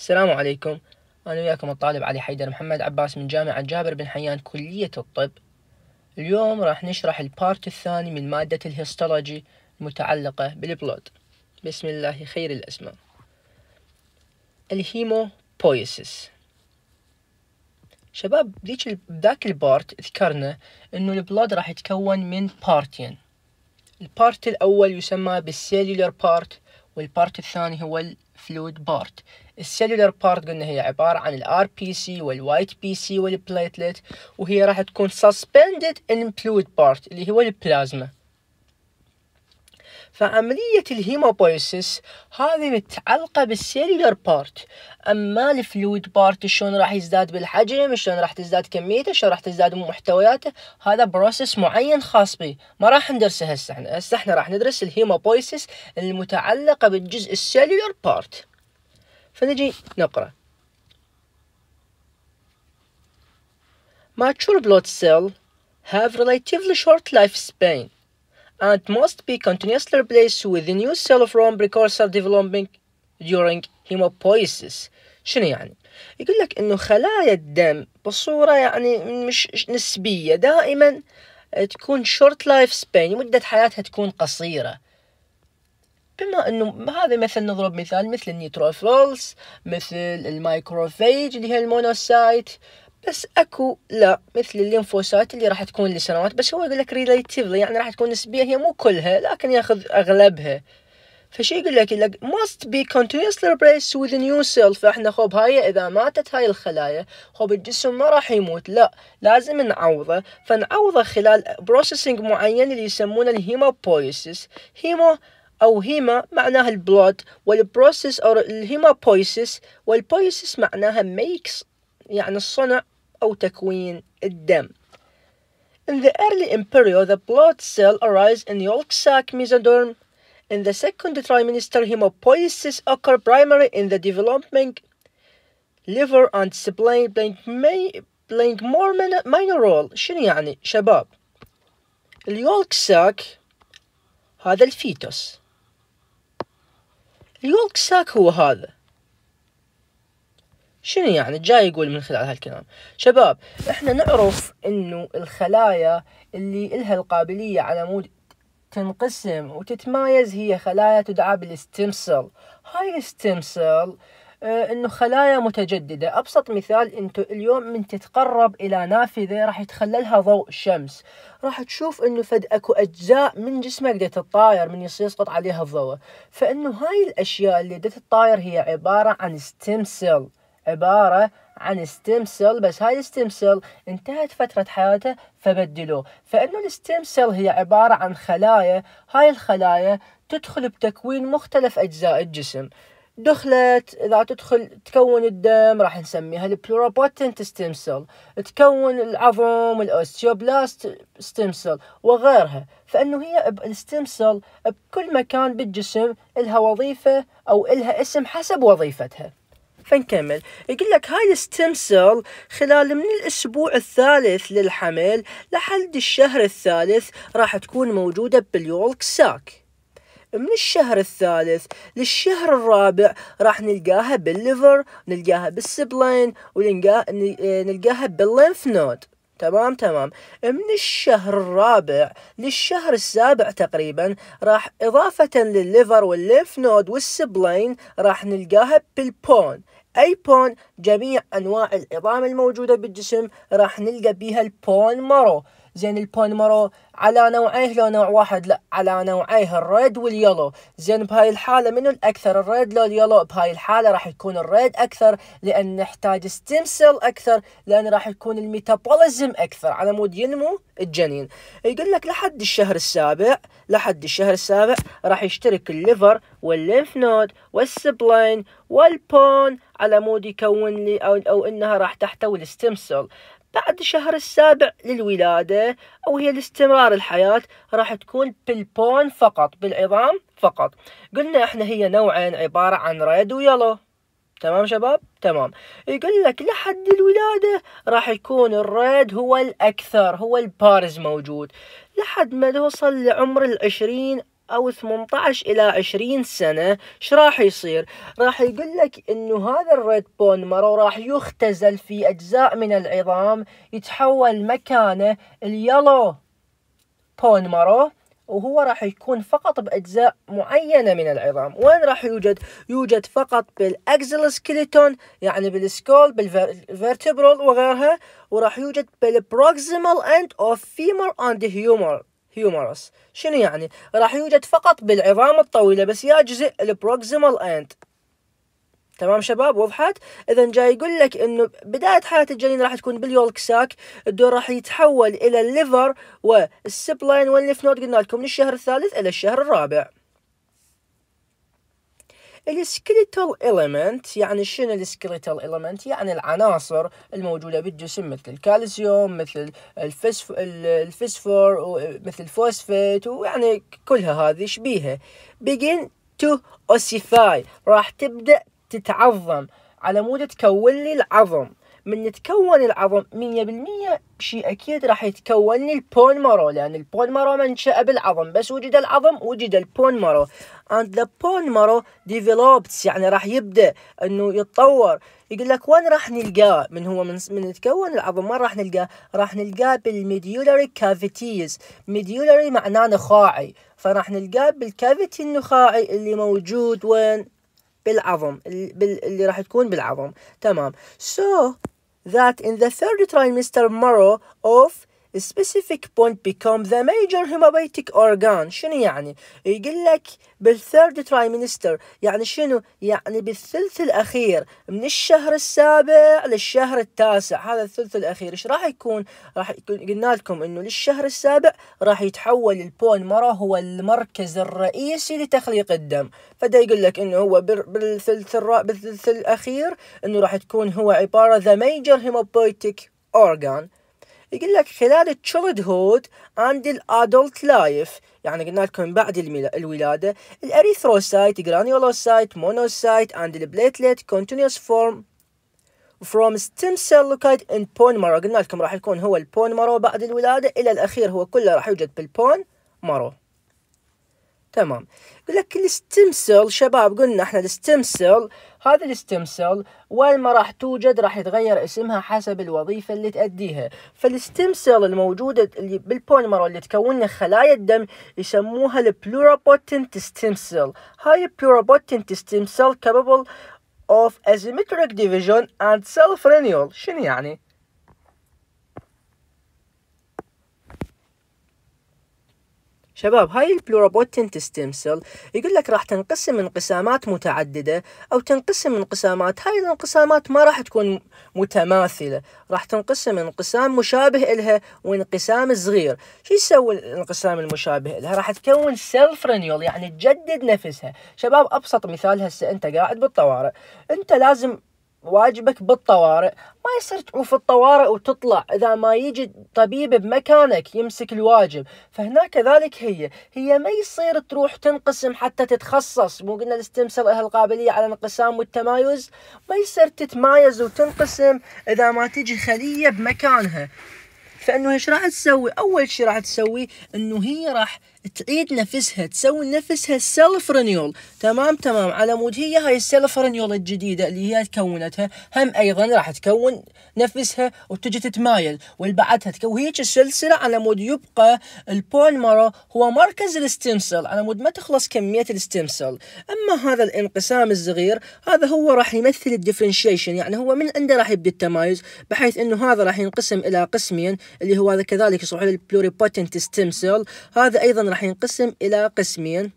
السلام عليكم أنا وياكم الطالب علي حيدر محمد عباس من جامعة جابر بن حيان كلية الطب اليوم راح نشرح البارت الثاني من مادة الهيستولوجي المتعلقة بالبلود بسم الله خير الأسماء بويسس شباب ذيك ذاك البارت ذكرنا انه البلود راح يتكون من بارتين البارت الاول يسمى بالسيلولر بارت والبارت الثاني هو الفلويد بارت السيلولر بارت قلنا هي عبارة عن الار بي سي والوايت بي سي والبليتلت وهي راح تكون سسبندد ان fluid بارت اللي هو البلازما فعملية الهيموبويسيس هذه متعلقة بالسيلولر بارت أما الفلويد بارت شلون راح يزداد بالحجم شلون راح تزداد كميته شلون راح تزداد محتوياته هذا بروسس معين خاص به ما راح ندرسه هسه احنا هسه احنا راح ندرس الهيموبويسيس المتعلقة بالجزء السيلولر بارت فنجي نقرأ Mature blood cells have relatively short lifespan and must be continuously replaced with the new cell of from precursor developing during hemopoiesis شنو يعني؟ يقول لك انه خلايا الدم بصورة يعني مش نسبية دائما تكون short لايف سبين مدة حياتها تكون قصيرة بما انه هذا مثلا نضرب مثال مثل النيتروفيلز مثل المايكروفيج اللي هي المونوسايت بس اكو لا مثل الليمفوسايت اللي راح تكون لسنوات بس هو يقول لك ريليتيفلي يعني راح تكون نسبيا هي مو كلها لكن ياخذ اغلبها فشي يقول لك يقول لك must be continuously replaced with new cell فاحنا خوب هاي اذا ماتت هاي الخلايا خوب الجسم ما راح يموت لا لازم نعوضه فنعوضه خلال بروسيسنج معين اللي يسمونه الهيموبويسيس هيمو أو هيما معناها البلود والبروسيس أو الهيمابويسيس والبويسيس معناها ميكس يعني الصنع أو تكوين الدم In the early imperial, the blood cell arise in yolk sac mesoderm. In the second trimester, hemopoiesis occur primarily in the developing liver and spleen playing, may, playing more minor role. شنو يعني شباب؟ اليولك ساك هذا الفيتوس اليولك ساك هو هذا شنو يعني جاي يقول من خلال هالكلام شباب احنا نعرف انه الخلايا اللي لها القابلية على مود تنقسم وتتمايز هي خلايا تدعى بالستمسل هاي الستمسل آه آه، انه خلايا متجدده ابسط مثال انت اليوم من تتقرب الى نافذه راح يتخللها ضوء الشمس راح تشوف انه فد اكو اجزاء من جسمك دا تتطاير من يسقط عليها الضوء فانه هاي الاشياء اللي دا تتطاير هي عباره عن ستيم سيل عباره عن ستيم سيل بس هاي الستيم سيل انتهت فترة حياته فبدلوه فانه الستيم سيل هي عبارة عن خلايا هاي الخلايا تدخل بتكوين مختلف اجزاء الجسم دخلت اذا تدخل تكون الدم راح نسميها البلوروبوتنت ستيم سيل تكون العظم الاوستيوبلاست ستيم سيل وغيرها فانه هي الستيم سيل بكل مكان بالجسم لها وظيفه او لها اسم حسب وظيفتها فنكمل يقول لك هاي الستيم سيل خلال من الاسبوع الثالث للحمل لحد الشهر الثالث راح تكون موجوده باليولك ساك من الشهر الثالث للشهر الرابع راح نلقاها بالليفر نلقاها بالسبلين ونلقاها آه، باللينف نود تمام تمام من الشهر الرابع للشهر السابع تقريبا راح إضافة للليفر والليف نود والسبلين راح نلقاها بالبون أي بون جميع أنواع العظام الموجودة بالجسم راح نلقى بها البون مرو زين البونمرو على نوعيه لو نوع واحد لا على نوعيه الريد واليلو زين بهاي الحالة منو الأكثر الريد لو اليلو بهاي الحالة راح يكون الريد أكثر لأن نحتاج ستيم سيل أكثر لأن راح يكون الميتابوليزم أكثر على مود ينمو الجنين يقول لك لحد الشهر السابع لحد الشهر السابع راح يشترك الليفر والليمف نود والسبلين والبون على مود يكون لي أو, أو إنها راح تحتوي الستيم سيل بعد الشهر السابع للولادة أو هي لاستمرار الحياة راح تكون بالبون فقط بالعظام فقط قلنا احنا هي نوعين عبارة عن ريد ويلو تمام شباب تمام يقول لك لحد الولادة راح يكون الريد هو الأكثر هو البارز موجود لحد ما توصل لعمر العشرين او 18 الى 20 سنه ايش راح يصير راح يقول لك انه هذا الريد بون مارو راح يختزل في اجزاء من العظام يتحول مكانه اليلو بون مارو وهو راح يكون فقط بأجزاء معينة من العظام وين راح يوجد؟ يوجد فقط بالأكزل سكيلتون يعني بالسكول بالفيرتبرال وغيرها وراح يوجد بالبروكسيمال اند اوف فيمر اند هيومر هيومرس شنو يعني راح يوجد فقط بالعظام الطويلة بس يا جزء البروكسيمال اند تمام شباب وضحت اذا جاي يقول لك انه بدايه حياه الجنين راح تكون باليولك ساك الدور راح يتحول الى الليفر والسبلاين والليف نود قلنا لكم من الشهر الثالث الى الشهر الرابع السكليتال إليمنت يعني شنو السكليتال إليمنت يعني العناصر الموجودة بالجسم مثل الكالسيوم مثل الفسف... الفسفور مثل الفوسفيت ويعني كلها هذه شبيهة begin to ossify راح تبدأ تتعظم على مود تكون لي العظم من يتكون العظم 100% شيء اكيد راح يتكون لي البون مارو لان البون مارو منشأ بالعظم بس وجد العظم وجد البون مارو and the bone marrow develops يعني راح يبدا انه يتطور يقول لك وين راح نلقاه من هو من من يتكون العظم وين راح نلقاه راح نلقاه بالميديولاري كافيتيز ميديولاري معناه نخاعي فراح نلقاه بالكافيتي النخاعي اللي موجود وين بالعظم اللي راح تكون بالعظم تمام so that in the third trimester marrow of specific point become the major hemorrhagic organ شنو يعني يقول لك بالثيرد ترايمستر يعني شنو يعني بالثلث الاخير من الشهر السابع للشهر التاسع هذا الثلث الاخير ايش راح يكون راح قلنا لكم انه للشهر السابع راح يتحول البون مرة هو المركز الرئيسي لتخليق الدم فدا يقول لك انه هو بالثلث الرا... بالثلث الاخير انه راح تكون هو عبارة ذا ميجر هيموبويتيك اورجان يقول لك خلال التشيلد هود عند الادلت لايف يعني قلنا لكم بعد الولادة الاريثروسايت جرانيولوسايت مونوسايت عند البليتليت continuous form from stem cell locate in bone marrow قلنا لكم راح يكون هو البون مارو بعد الولادة إلى الأخير هو كله راح يوجد بالبون مارو تمام يقول لك الستيم سيل شباب قلنا احنا الستيم سيل هذا الستيم سيل وين ما راح توجد راح يتغير اسمها حسب الوظيفة اللي تأديها فالستيم سيل الموجودة اللي بالبوليمر اللي تكون خلايا الدم يسموها البلوروبوتنت ستيم سيل هاي البلوروبوتنت ستيم سيل capable of asymmetric division and self renewal شنو يعني؟ شباب هاي البلوروبوتنت ستيم سيل يقول لك راح تنقسم انقسامات متعددة أو تنقسم انقسامات هاي الانقسامات ما راح تكون متماثلة راح تنقسم انقسام مشابه إلها وانقسام صغير شو يسوي الانقسام المشابه إلها راح تكون سيلف رينيول يعني تجدد نفسها شباب أبسط مثال هسه أنت قاعد بالطوارئ أنت لازم واجبك بالطوارئ ما يصير تعوف الطوارئ وتطلع إذا ما يجي طبيب بمكانك يمسك الواجب فهنا كذلك هي هي ما يصير تروح تنقسم حتى تتخصص مو قلنا الاستمسار لها القابلية على الانقسام والتمايز ما يصير تتمايز وتنقسم إذا ما تجي خلية بمكانها فانه ايش راح تسوي؟ اول شيء راح تسوي انه هي راح تعيد نفسها تسوي نفسها سيلف رينيول تمام تمام على مود هي هاي السيلف رينيول الجديده اللي هي تكونتها هم ايضا راح تكون نفسها وتجي تتمايل والبعدها تكون هيك السلسله على مود يبقى البون هو مركز الستيم سيل على مود ما تخلص كميه الستيم سيل اما هذا الانقسام الصغير هذا هو راح يمثل الديفرنشيشن يعني هو من عنده راح يبدا التمايز بحيث انه هذا راح ينقسم الى قسمين اللي هو كذلك يصبح البلوريبوتنت بوتنت ستيم سيل هذا ايضا راح ينقسم إلى قسمين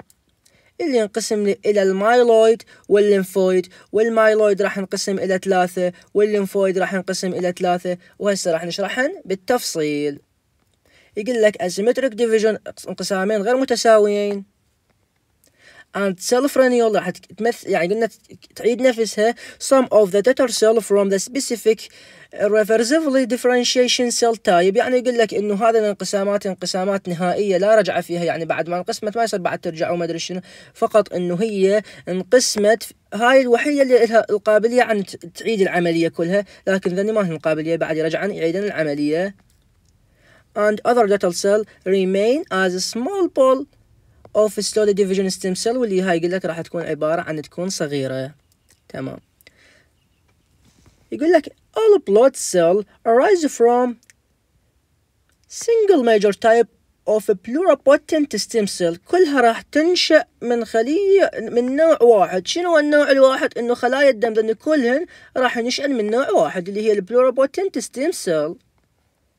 اللي ينقسم إلى المايلويد والليمفويد والمايلويد راح ينقسم إلى ثلاثة والليمفويد راح ينقسم إلى ثلاثة وهسه راح نشرحهن بالتفصيل يقول لك asymmetric division انقسامين غير متساويين and cell frenial راح تمثل يعني قلنا تعيد نفسها some of the daughter cell from the specific الريفرسيفلي ديفرنشيشن سيل تايب يعني يقول لك انه هذه الانقسامات انقسامات نهائيه لا رجعه فيها يعني بعد ما انقسمت ما يصير بعد ترجع وما ادري شنو فقط انه هي انقسمت هاي الوحيده اللي لها القابليه عن تعيد العمليه كلها لكن ذني ما لها القابليه بعد يرجعن يعيدن العمليه and other little cell remain as a small ball of slowly division stem cell واللي هاي يقول لك راح تكون عبارة عن تكون صغيرة تمام يقول لك All blood cells arise from single major type of a pluripotent stem cell كلها راح تنشأ من خلية من نوع واحد شنو النوع الواحد انه خلايا الدم لان كلهن راح ينشأن من نوع واحد اللي هي pluripotent stem cell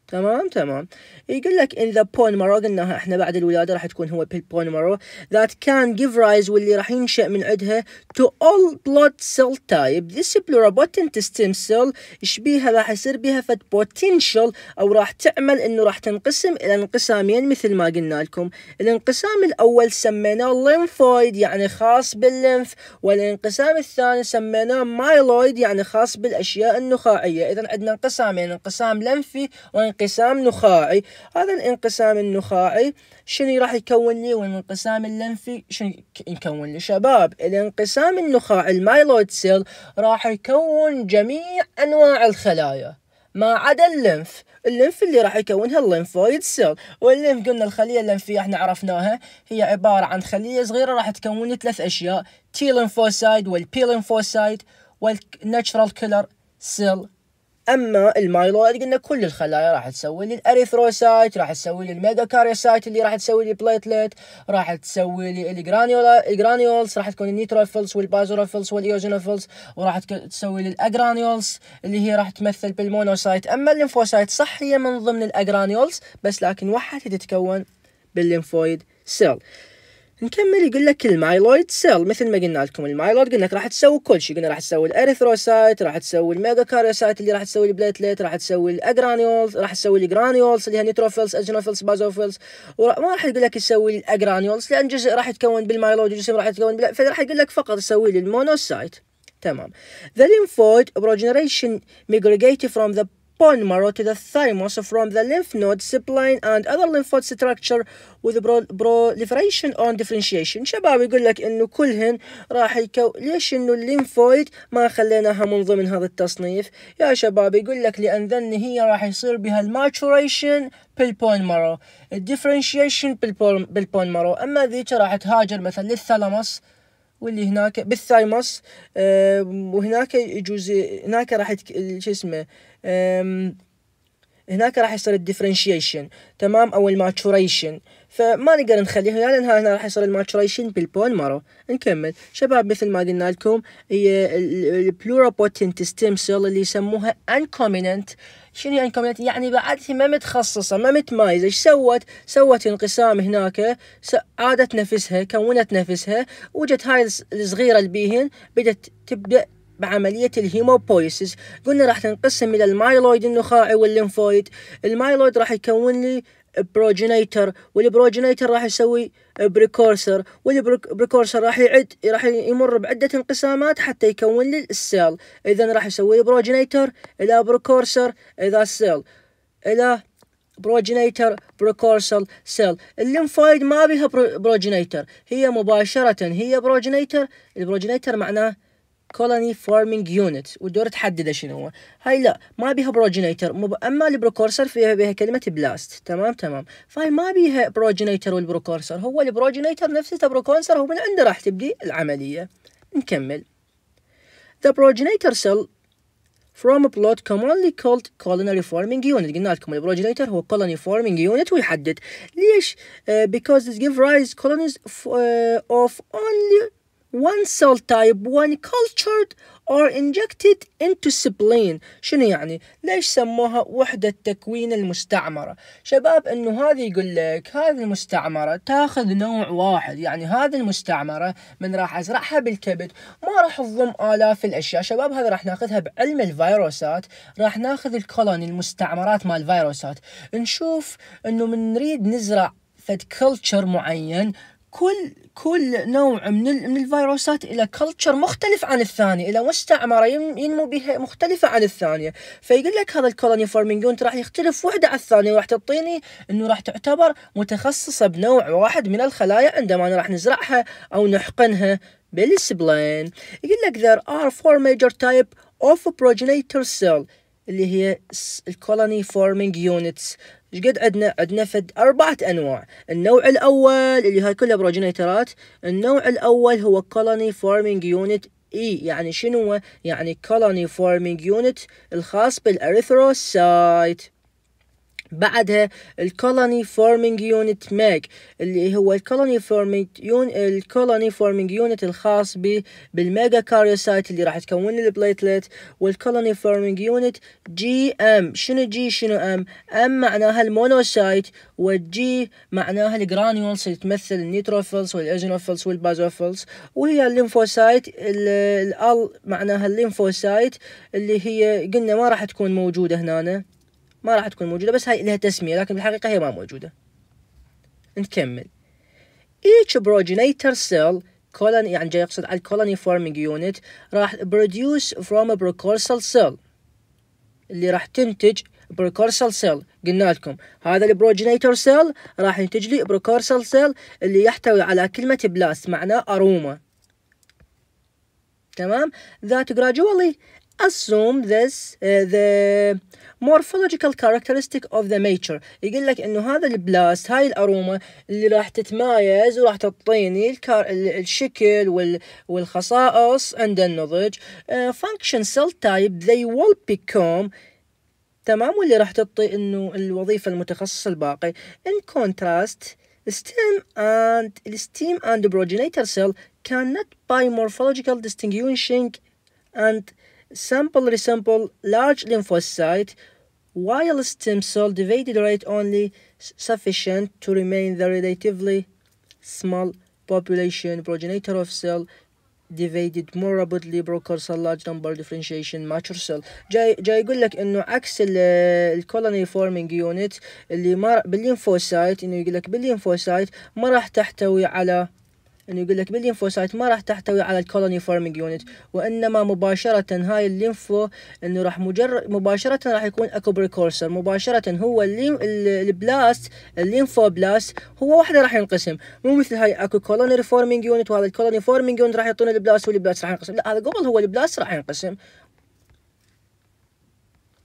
تمام تمام يقول لك ان ذا بون مارو قلناها احنا بعد الولادة راح تكون هو بون مارو ذات كان جيف رايز واللي راح ينشأ من عندها تو اول بلود سيل تايب ذيس pluripotent ستيم سيل ايش بيها راح يصير بيها فت بوتنشل او راح تعمل انه راح تنقسم الى انقسامين مثل ما قلنا لكم الانقسام الاول سميناه lymphoid يعني خاص بالليمف والانقسام الثاني سميناه مايلويد يعني خاص بالاشياء النخاعية اذا عندنا انقسامين انقسام لمفي وانقسام انقسام نخاعي هذا الانقسام النخاعي شنو راح يكون لي والانقسام اللمفي شنو يكون لي شباب الانقسام النخاعي المايلويد سيل راح يكون جميع انواع الخلايا ما عدا اللمف اللمف اللي راح يكونها الليمفويد سيل واللمف قلنا الخليه اللمفيه احنا عرفناها هي عباره عن خليه صغيره راح تكون ثلاث اشياء تي لمفوسايد والبي لمفوسايد والناتشرال كيلر سيل اما المايلويد قلنا كل الخلايا راح تسوي لي الاريثروسايت راح تسوي لي الميجا كاريوسايت اللي راح تسوي لي بليتلت راح تسوي لي الجرانيولا الجرانيولز راح تكون النيتروفيلز والبازوروفيلز والايوجينوفيلز وراح تسوي لي الاجرانيولز اللي هي راح تمثل بالمونوسايت اما الليمفوسايت صح هي من ضمن الاجرانيولز بس لكن وحدها تتكون بالليمفويد سيل نكمل يقول لك المايلويد سيل مثل ما قلنا لكم المايلويد قلنا لك راح تسوي كل شيء قلنا راح تسوي الاريثروسايت راح تسوي الميجا كاريوسايت اللي راح تسوي البليتليت راح تسوي الاجرانيولز راح تسوي الجرانيولز اللي هي نيتروفيلز اجنوفيلز بازوفيلز وما راح يقول لك يسوي الاجرانيولز لان جزء راح يتكون بالمايلويد وجزء راح يتكون بلا... فراح يقول لك فقط يسوي لي المونوسايت تمام ذا ليمفويد بروجنريشن migrate فروم the the thymus from the lymph node, spline and other lymphoid structure with proliferation on differentiation شباب يقول لك انه كلهن راح يكو ليش انه الليمفويد ما خليناها من ضمن هذا التصنيف يا شباب يقول لك لان ذن هي راح يصير بها الماتوريشن بالبون مارو الديفرنشيشن بالبون مارو اما ذيك راح تهاجر مثلا للثلمس واللي هناك بالثايموس وهناك يجوز هناك راح شو اسمه هناك راح يصير الديفرنشيشن تمام او الماتشوريشن فما نقدر نخليها لان هنا راح يصير الماتشوريشن بالبون مارو نكمل شباب مثل ما قلنا لكم هي البلوروبوتنت ستيم سيل اللي يسموها انكومننت شنو يعني كومبليت يعني بعدها ما متخصصه ما متمايزه ايش سوت سوت انقسام هناك عادت نفسها كونت نفسها وجت هاي الصغيره البيهن بدت تبدا بعملية الهيموبويسيس قلنا راح تنقسم إلى المايلويد النخاعي والليمفويد المايلويد راح يكون لي بروجينيتر والبروجينيتر راح يسوي بريكورسر والبريكورسر راح يعد راح يمر بعدة انقسامات حتى يكون لي السيل اذا راح يسوي بروجينيتر الى بريكورسر الى سيل الى بروجينيتر بريكورسر سيل الليمفويد ما بيها بروجينيتر هي مباشرة هي بروجينيتر البروجينيتر معناه كولوني فارمينج يونت والدور تحدده شنو هو هاي لا ما بيها بروجينيتر مب... اما البروكورسر فيها بيها كلمه بلاست تمام تمام فهاي ما بيها بروجينيتر والبروكورسر هو البروجينيتر نفسه البروكورسر هو من عنده راح تبدي العمليه نكمل The progenitor cell from a plot commonly called colony forming unit قلنا لكم البروجينيتر هو colony forming unit ويحدد ليش؟ Uh, because it gives rise colonies آه، of only one cell type when cultured or injected into spleen شنو يعني ليش سموها وحدة تكوين المستعمرة شباب انه هذه يقول لك هذه المستعمرة تاخذ نوع واحد يعني هذه المستعمرة من راح ازرعها بالكبد ما راح تضم الاف الاشياء شباب هذا راح ناخذها بعلم الفيروسات راح ناخذ الكولوني المستعمرات مال الفيروسات نشوف انه من نريد نزرع فد كلتشر معين كل كل نوع من من الفيروسات الى كلتشر مختلف عن الثاني الى مستعمره ينمو بها مختلفه عن الثانيه فيقول لك هذا الكولوني فورمينج يونت راح يختلف وحده عن الثانيه وراح تعطيني انه راح تعتبر متخصصه بنوع واحد من الخلايا عندما أنا راح نزرعها او نحقنها بالسبلين يقول لك there are four major type of progenitor cell اللي هي الكولوني فورمينج يونتس شقد عندنا عندنا فد أربعة أنواع النوع الأول اللي هاي كلها بروجينيترات النوع الأول هو colony forming unit اي e. يعني شنو يعني colony forming unit الخاص بالاريثروسايت بعدها الكولوني فورمينج يونت ميك اللي هو الكولوني فورمينج يون الكولوني فورمينج يونت الخاص بالميجا كاريوسايت اللي راح تكون البليتلت والكولوني فورمينج يونت جي ام شنو جي شنو ام ام معناها المونوسايت والجي معناها الجرانيولز اللي تمثل النيتروفيلز والاجنوفيلز والبازوفيلز وهي الليمفوسايت ال معناها الليمفوسايت اللي هي قلنا ما راح تكون موجوده هنا ما راح تكون موجودة بس هاي لها تسمية لكن بالحقيقة هي ما موجودة نكمل each progenitor cell colony يعني جاي يقصد على colony forming unit راح produce from a precursor cell اللي راح تنتج precursor cell قلنا لكم هذا البروجينيتور سيل راح ينتج لي precursor cell اللي يحتوي على كلمة بلاست معناه أروما تمام that gradually assume this uh, the morphological characteristic of the nature يقول لك انه هذا البلاست هاي الاروما اللي راح تتمايز وراح تعطيني الكار... الشكل وال... والخصائص عند النضج uh, function cell type they will become تمام واللي راح تعطي انه الوظيفه المتخصص الباقي in contrast stem and stem and progenitor cell cannot by morphological distinguishing and sample resemble large lymphocyte while stem cell divided rate only sufficient to remain the relatively small population progenitor of cell divided more rapidly a large number differentiation mature cell جاي جاي يقول لك انه عكس الكولوني فورمينج يونت اللي ما بالليمفوسايت انه يقول لك بالليمفوسايت ما راح تحتوي على انه يقول لك بالليمفوسايت ما راح تحتوي على الكولوني فورمينج يونت وانما مباشره هاي الليمفو انه راح مجرد مباشره راح يكون اكو بريكورسر مباشره هو الليم البلاست الليمفو بلاست هو وحده راح ينقسم مو مثل هاي اكو كولوني فورمينج يونت وهذا الكولوني فورمينج يونت راح يعطونا البلاست والبلاست راح ينقسم لا هذا قبل هو البلاست راح ينقسم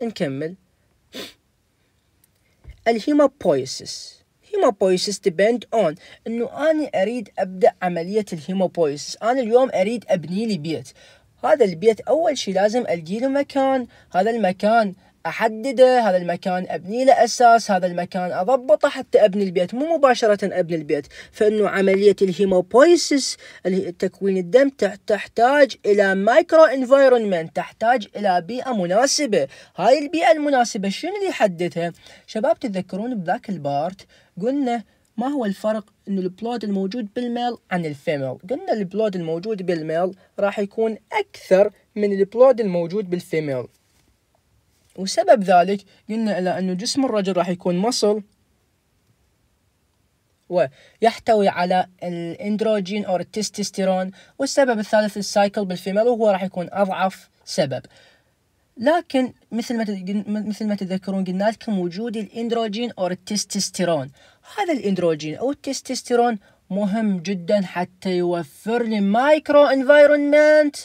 نكمل الهيمابويسيس هيموبويسس ديبند اون انه انا اريد ابدا عمليه الهيموبويسس انا اليوم اريد ابني لي بيت هذا البيت اول شيء لازم القي له مكان هذا المكان احدده هذا المكان ابني له اساس هذا المكان اضبطه حتى ابني البيت مو مباشره ابني البيت فانه عمليه الهيموبويسس اللي هي تكوين الدم تحتاج الى مايكرو انفايرمنت تحتاج الى بيئه مناسبه هاي البيئه المناسبه شنو اللي يحددها شباب تتذكرون بذاك البارت قلنا ما هو الفرق ان البلود الموجود بالميل عن الفيميل قلنا البلود الموجود بالميل راح يكون اكثر من البلود الموجود بالفيميل وسبب ذلك قلنا الى انه جسم الرجل راح يكون مصل ويحتوي على الاندروجين او التستوستيرون والسبب الثالث السايكل بالفيميل وهو راح يكون اضعف سبب لكن مثل ما مثل ما تتذكرون قلنا لكم وجود الاندروجين او التستوستيرون هذا الاندروجين او التستوستيرون مهم جدا حتى يوفر لي مايكرو انفايرمنت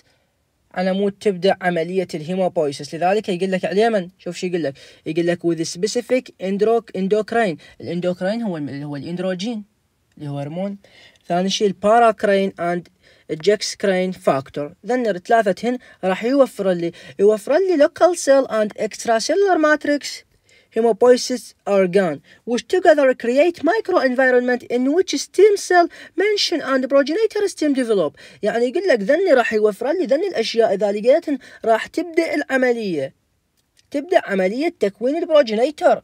على مود تبدا عمليه الهيموبويسس لذلك يقول لك عليه من شوف شو يقول لك يقول لك وذ سبيسيفيك اندروك اندوكراين الاندوكراين هو اللي هو الاندروجين اللي هو هرمون ثاني شيء الباراكراين اند الجكس سكرين فاكتور ذن هن راح يوفر لي يوفر لي لوكال سيل اند اكسترا سيلر ماتريكس hemopoiesis organ, which together create microenvironment in which stem cell منشن and progenitor stem develop. يعني يقول لك ذني راح يوفر لي ذني الأشياء إذا لقيتهن راح تبدأ العملية. تبدأ عملية تكوين البروجينيتر.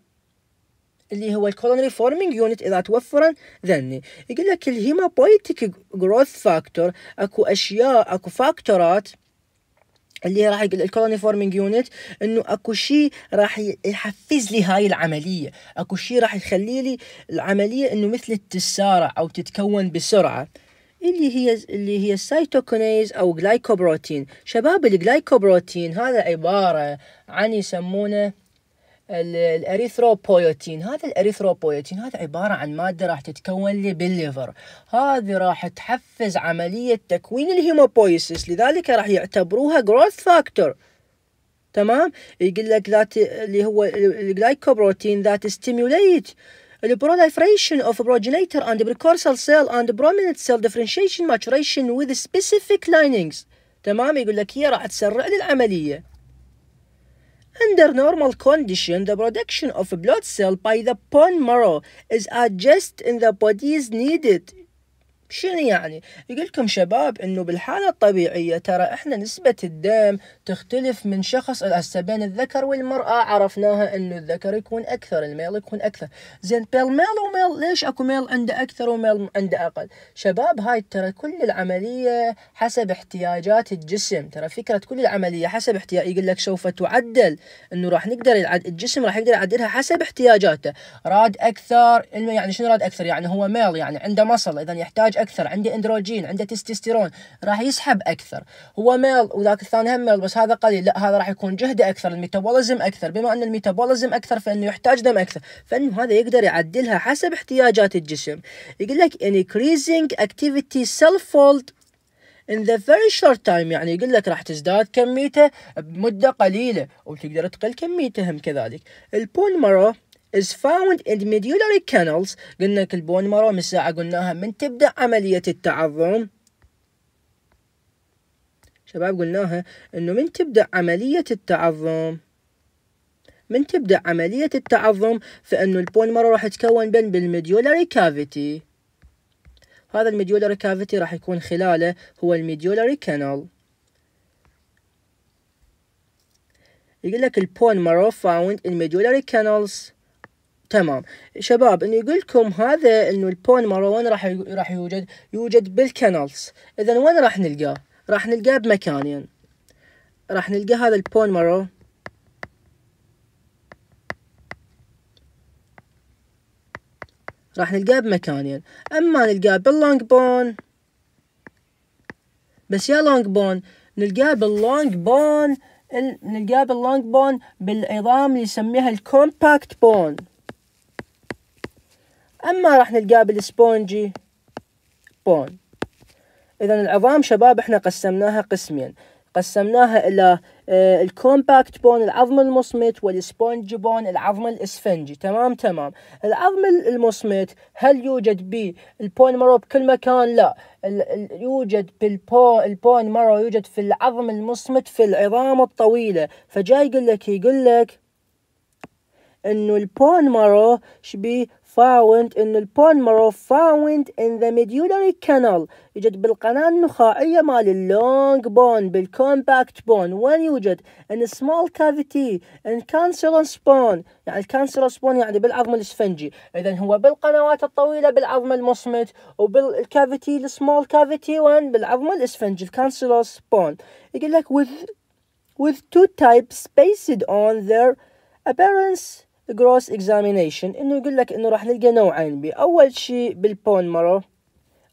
اللي هو الكولونري فورمينج يونت اذا توفر ذني يقول لك الهيمابويتيك جروث فاكتور اكو اشياء اكو فاكتورات اللي راح يقول الكولوني فورمينج يونت انه اكو شيء راح يحفز لي هاي العمليه، اكو شيء راح يخلي لي العمليه انه مثل تتسارع او تتكون بسرعه. اللي هي اللي هي السيتوكونيز او جلايكوبروتين، شباب الجلايكوبروتين هذا عباره عن يسمونه الاريثروبويوتين هذا الاريثروبويوتين هذا عباره عن ماده راح تتكون لي بالليفر هذه راح تحفز عمليه تكوين الهيموبويسيس لذلك راح يعتبروها growth factor تمام يقول لك ذات اللي هو الجلايكوبروتين ذات ستيموليت proliferation of progenitor and precursor cell and prominent cell differentiation maturation with specific linings تمام يقول لك هي راح تسرع للعمليه Under normal condition, the production of blood cell by the bone marrow is adjusted in the body's needed شنو يعني؟ يقول لكم شباب انه بالحالة الطبيعية ترى احنا نسبة الدم تختلف من شخص هسه بين الذكر والمرأة عرفناها انه الذكر يكون اكثر الميل يكون اكثر، زين بين ميل وميل ليش اكو ميل عنده اكثر وميل عنده اقل؟ شباب هاي ترى كل العملية حسب احتياجات الجسم، ترى فكرة كل العملية حسب احتياج يقول لك سوف تعدل انه راح نقدر العد... الجسم راح يقدر يعدلها حسب احتياجاته، راد اكثر يعني شنو راد اكثر؟ يعني هو ميل يعني عنده مصل اذا يحتاج اكثر عنده اندروجين عنده تستوستيرون راح يسحب اكثر هو ميل وذاك الثاني هم ميل بس هذا قليل لا هذا راح يكون جهده اكثر الميتابوليزم اكثر بما ان الميتابوليزم اكثر فانه يحتاج دم اكثر فانه هذا يقدر يعدلها حسب احتياجات الجسم يقول لك increasing activity self fold in the very short time يعني يقول لك راح تزداد كميته بمدة قليلة وتقدر تقل كميته هم كذلك البول مارو is found in medullary canals قلنا لك البون مارو من الساعة قلناها من تبدأ عملية التعظم شباب قلناها انه من تبدأ عملية التعظم من تبدأ عملية التعظم فإنه البون مارو راح يتكون بين بالميديولاري كافيتي هذا الميديولاري كافيتي راح يكون خلاله هو الميديولاري كانال يقول لك البون مارو فاوند in medullary canals تمام شباب اني يقول لكم هذا انه البون مره وين راح راح يوجد يوجد بالكنالز اذا وين راح نلقاه راح نلقاه بمكانين راح نلقى هذا البون مرو راح نلقاه بمكانين اما نلقاه باللونج بون بس يا لونج بون نلقاه باللونج بون نلقاه باللونج بون بالعظام اللي يسميها الكومباكت بون اما راح نلقاه بالسبونجي بون اذا العظام شباب احنا قسمناها قسمين قسمناها الى آه، الكومباكت بون العظم المصمت والسبونج بون العظم الاسفنجي تمام تمام العظم المصمت هل يوجد به البون مارو بكل مكان لا يوجد بالبون البون مارو يوجد في العظم المصمت في العظام الطويله فجاي يقول لك يقول لك انه البون مارو شبيه found in the bone marrow found in the medullary canal يوجد بالقناة النخاعية مال اللونج بون بالكومباكت bone وين يوجد in small cavity in cancerous bone يعني cancerous bone يعني بالعظم الاسفنجي اذا هو بالقنوات الطويلة بالعظم المصمت وبالكافيتي small cavity وين بالعظم الاسفنجي cancerous bone يقول لك with with two types based on their appearance جروس اكزامينيشن انه يقول لك انه راح نلقى نوعين باول شيء بالبون مارو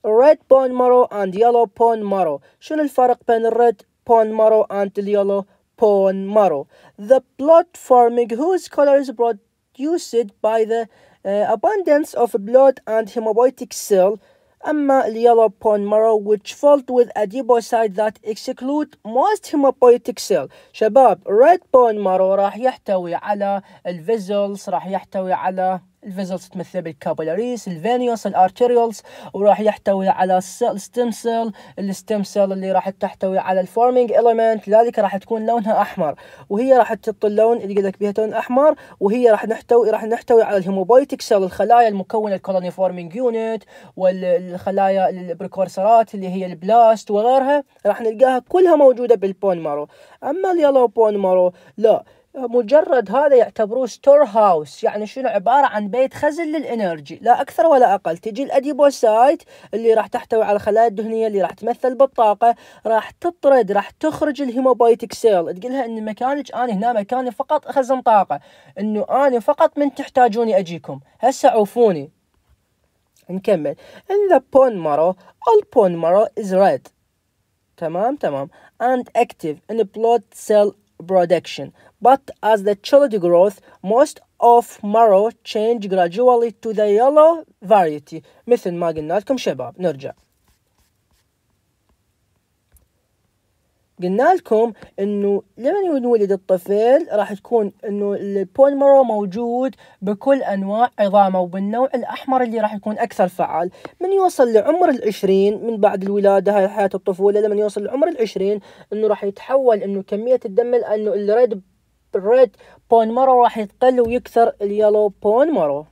red bone marrow and yellow bone marrow شنو الفرق بين الريد bone marrow and the yellow bone marrow the blood forming whose color is produced by the uh, abundance of blood and hemopoietic cell Emma Liyalopon Morrow which filled with adipocyte that exclude most hematopoietic cell شباب red bone marrow راح يحتوي على الفيزلز راح يحتوي على الفيزلز تتمثل بالكابيلاريز الفينيوس الارتيريولز وراح يحتوي على الستم سيل الستم سيل اللي راح تحتوي على الفورمينج اليمنت لذلك راح تكون لونها احمر وهي راح تحط اللون اللي لك بها لون احمر وهي راح نحتوي راح نحتوي على الهيموبايتك سيل الخلايا المكونه الكولوني فورمينج يونت والخلايا البريكورسرات اللي هي البلاست وغيرها راح نلقاها كلها موجوده بالبون مارو اما اليلو بون مارو لا مجرد هذا يعتبروه ستور هاوس يعني شنو عبارة عن بيت خزن للإنرجي لا أكثر ولا أقل تجي الأديبوسايت اللي راح تحتوي على الخلايا الدهنية اللي راح تمثل بالطاقة راح تطرد راح تخرج الهيموبايتك سيل تقولها إن مكانك أنا هنا مكاني فقط خزن طاقة إنه أنا فقط من تحتاجوني أجيكم هسه عوفوني نكمل In the bone marrow all bone marrow is red تمام تمام and active in blood cell production but as the child grows, most of marrow change gradually to the yellow variety مثل ما قلنا لكم شباب نرجع قلنا لكم انه لما ينولد الطفل راح تكون انه البولمرو موجود بكل انواع عظامه وبالنوع الاحمر اللي راح يكون اكثر فعال من يوصل لعمر العشرين من بعد الولاده هاي حياه الطفوله لما يوصل لعمر العشرين انه راح يتحول انه كميه الدم انه الريد الريد بون مرو راح يتقل ويكثر اليلو بون مرو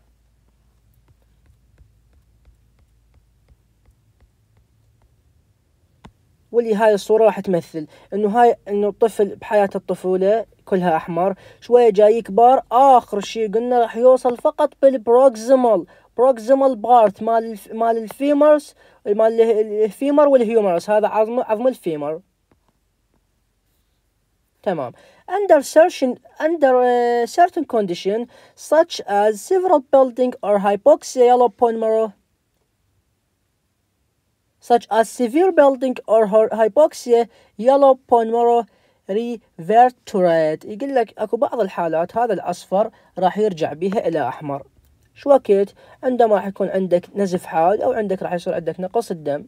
واللي هاي الصورة راح تمثل انه هاي انه الطفل بحياة الطفولة كلها احمر شوية جاي يكبر اخر شي قلنا راح يوصل فقط بالبروكزيمال بروكزيمال بارت مال مال الفيمرز مال الفيمر والهيومرز هذا عظم عظم الفيمر تمام under certain, under uh, certain conditions, such as several building or hypoxia marrow, such as severe building or hypoxia yellow to red. يقول لك اكو بعض الحالات هذا الاصفر راح يرجع بها الى احمر شو وقت عندما راح يكون عندك نزف حاد او عندك راح يصير عندك نقص الدم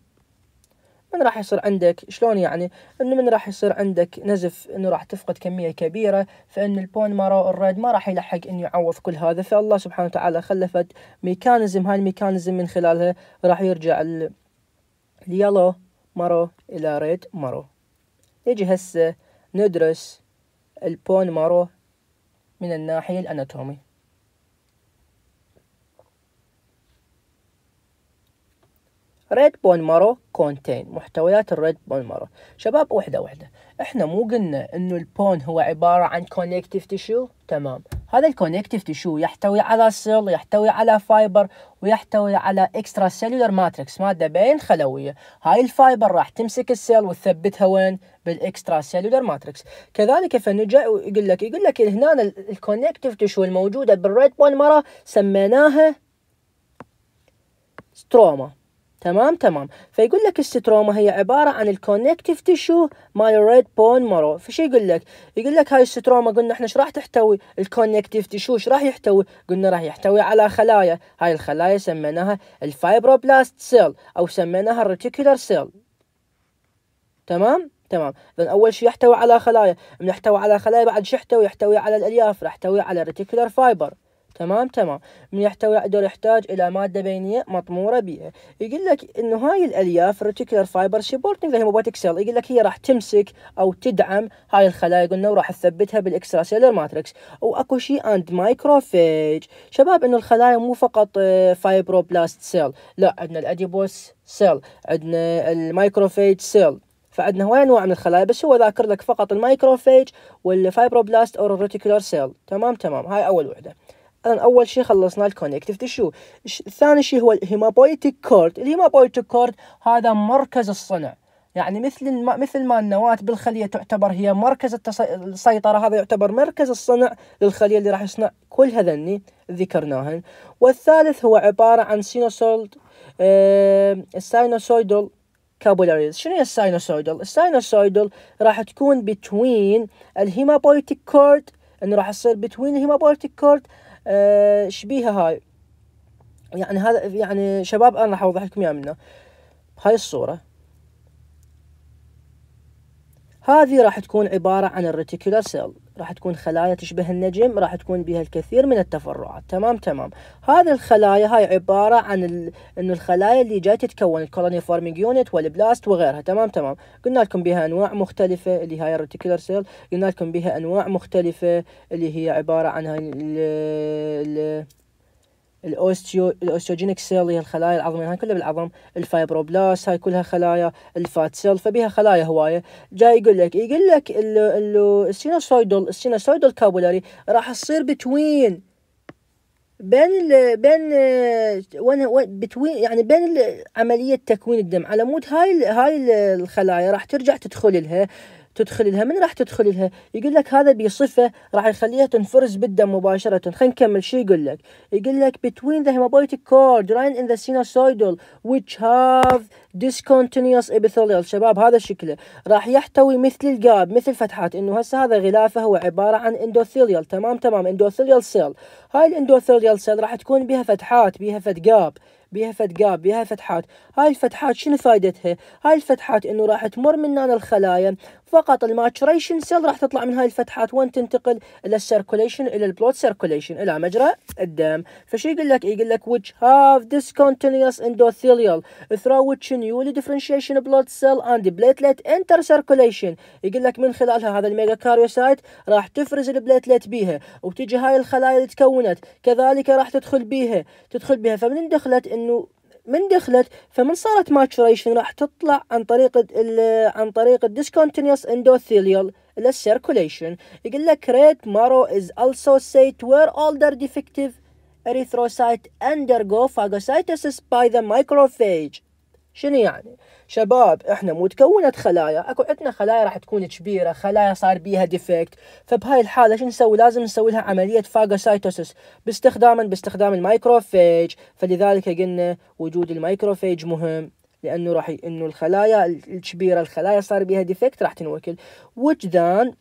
من راح يصير عندك شلون يعني انه من راح يصير عندك نزف انه راح تفقد كميه كبيره فان البون مارو الريد ما راح يلحق انه يعوض كل هذا فالله سبحانه وتعالى خلفت ميكانيزم هاي الميكانيزم من خلالها راح يرجع اليلو مارو الى ريد مارو نجي هسه ندرس البون مارو من الناحيه الاناتومي ريد بون مارو كونتين محتويات الريد بون مارو شباب وحده وحده احنا مو قلنا انه البون هو عباره عن كونكتيف تيشو تمام هذا الكونكتيف تيشو يحتوي على سيل يحتوي على فايبر ويحتوي على اكسترا سيلولر ماتريكس ماده بين خلويه هاي الفايبر راح تمسك السيل وتثبتها وين بالاكسترا سيلولر ماتريكس كذلك فنجا يقول لك يقول لك هنا الكونكتيف تيشو الموجوده بالريد بون مارو سميناها ستروما تمام تمام فيقول لك الستروما هي عبارة عن الكونكتيف تيشو مال الريد بون مارو فشي يقول لك يقول لك هاي الستروما قلنا احنا ايش راح تحتوي الكونكتيف تيشو ايش راح يحتوي قلنا راح يحتوي على خلايا هاي الخلايا سميناها الفايبروبلاست سيل او سميناها الريتيكولار سيل تمام تمام اذا اول شيء يحتوي على خلايا من يحتوي على خلايا بعد شو يحتوي يحتوي على الالياف راح يحتوي على الريتيكولار فايبر تمام تمام من يحتوي دور يحتاج الى ماده بينيه مطموره بها يقول لك انه هاي الالياف ريتيكولار فايبر سبورتنج اللي هي موباتيك سيل يقول لك هي راح تمسك او تدعم هاي الخلايا قلنا وراح تثبتها بالاكسترا سيلر ماتريكس واكو شيء اند مايكروفيج شباب انه الخلايا مو فقط فايبروبلاست آه، سيل لا عندنا الاديبوس سيل عندنا المايكروفيج سيل فعندنا هواي انواع من الخلايا بس هو ذاكر لك فقط المايكروفيج والفايبروبلاست او الريتيكولار سيل تمام تمام هاي اول وحده مثلا اول شيء خلصنا الكونكتيف تشو ثاني شيء هو الهيمابويتيك كورد الهيمابويتيك كورد هذا مركز الصنع يعني مثل ما مثل ما النواة بالخلية تعتبر هي مركز السيطرة هذا يعتبر مركز الصنع للخلية اللي راح يصنع كل هذني ذكرناهن والثالث هو عبارة عن سينوسولد آه ساينوسويدال كابولاريز شنو هي الساينوسويدال الساينوسويدال راح تكون بتوين الهيمابويتيك كورد انه راح تصير بتوين الهيمابويتيك كورد آه، شبيهه هاي يعني هذا يعني شباب انا راح اوضح لكم اياها منه هاي الصوره هذه راح تكون عباره عن الريتيكولار سيل راح تكون خلايا تشبه النجم راح تكون بها الكثير من التفرعات تمام تمام هذه الخلايا هاي عبارة عن ال... ان الخلايا اللي جاي تتكون الكولوني فورمينج يونت والبلاست وغيرها تمام تمام قلنا لكم بها انواع مختلفة اللي هاي الريتيكولر سيل قلنا لكم بها انواع مختلفة اللي هي عبارة عن هاي ال... ال... الاوستيو الاوستيوجينيك سيل هي الخلايا العظمية هاي كلها بالعظم الفايبروبلاست هاي كلها خلايا الفات سيل فبيها خلايا هواية جاي يقول لك يقول لك السينوسويدل السينوسويدل كابولاري راح تصير بتوين بين الـ بين آه، وين بتوين يعني بين عملية تكوين الدم على مود هاي الـ هاي الخلايا راح ترجع تدخل لها تدخل لها من راح تدخل لها يقول لك هذا بصفة راح يخليها تنفرز بالدم مباشرة خلينا نكمل شو يقول لك يقول لك between the hematopoietic cord right in the sinusoidal which have discontinuous epithelial شباب هذا شكله راح يحتوي مثل القاب مثل فتحات انه هسه هذا غلافه هو عبارة عن endothelial تمام تمام endothelial cell هاي الاندوثيريال سيل راح تكون بها فتحات بها فتقاب بها فتقاب بها فتحات هاي الفتحات شنو فائدتها هاي الفتحات انه راح تمر من هنا الخلايا فقط الماتشوريشن سيل راح تطلع من هاي الفتحات وين تنتقل الى السيركوليشن الى البلود سيركوليشن الى مجرى الدم فشو يقول لك يقول لك which have discontinuous endothelial through which newly differentiation blood cell and platelet enter circulation يقول لك من خلالها هذا كاريوسايت راح تفرز البليتلت بيها وبتجي هاي الخلايا اللي تكونت كذلك راح تدخل بيها تدخل بيها فمن دخلت انه من دخلت فمن صارت ماتشوريشن راح تطلع عن طريق عن طريق الديسكونتينيوس اندوثيليال للسيركوليشن يقول لك ريت مارو از also said where older ديفكتيف اريثروسايت undergo فاجوسايتس باي ذا مايكروفاج شنو يعني شباب احنا مو تكونت خلايا اكو عندنا خلايا راح تكون كبيره خلايا صار بيها ديفكت فبهاي الحاله شو نسوي لازم نسوي لها عمليه فاجوسايتوسس باستخدام باستخدام الميكروفيج فلذلك قلنا وجود الميكروفيج مهم لانه راح ي... انه الخلايا الكبيره الخلايا صار بيها ديفكت راح تنوكل which then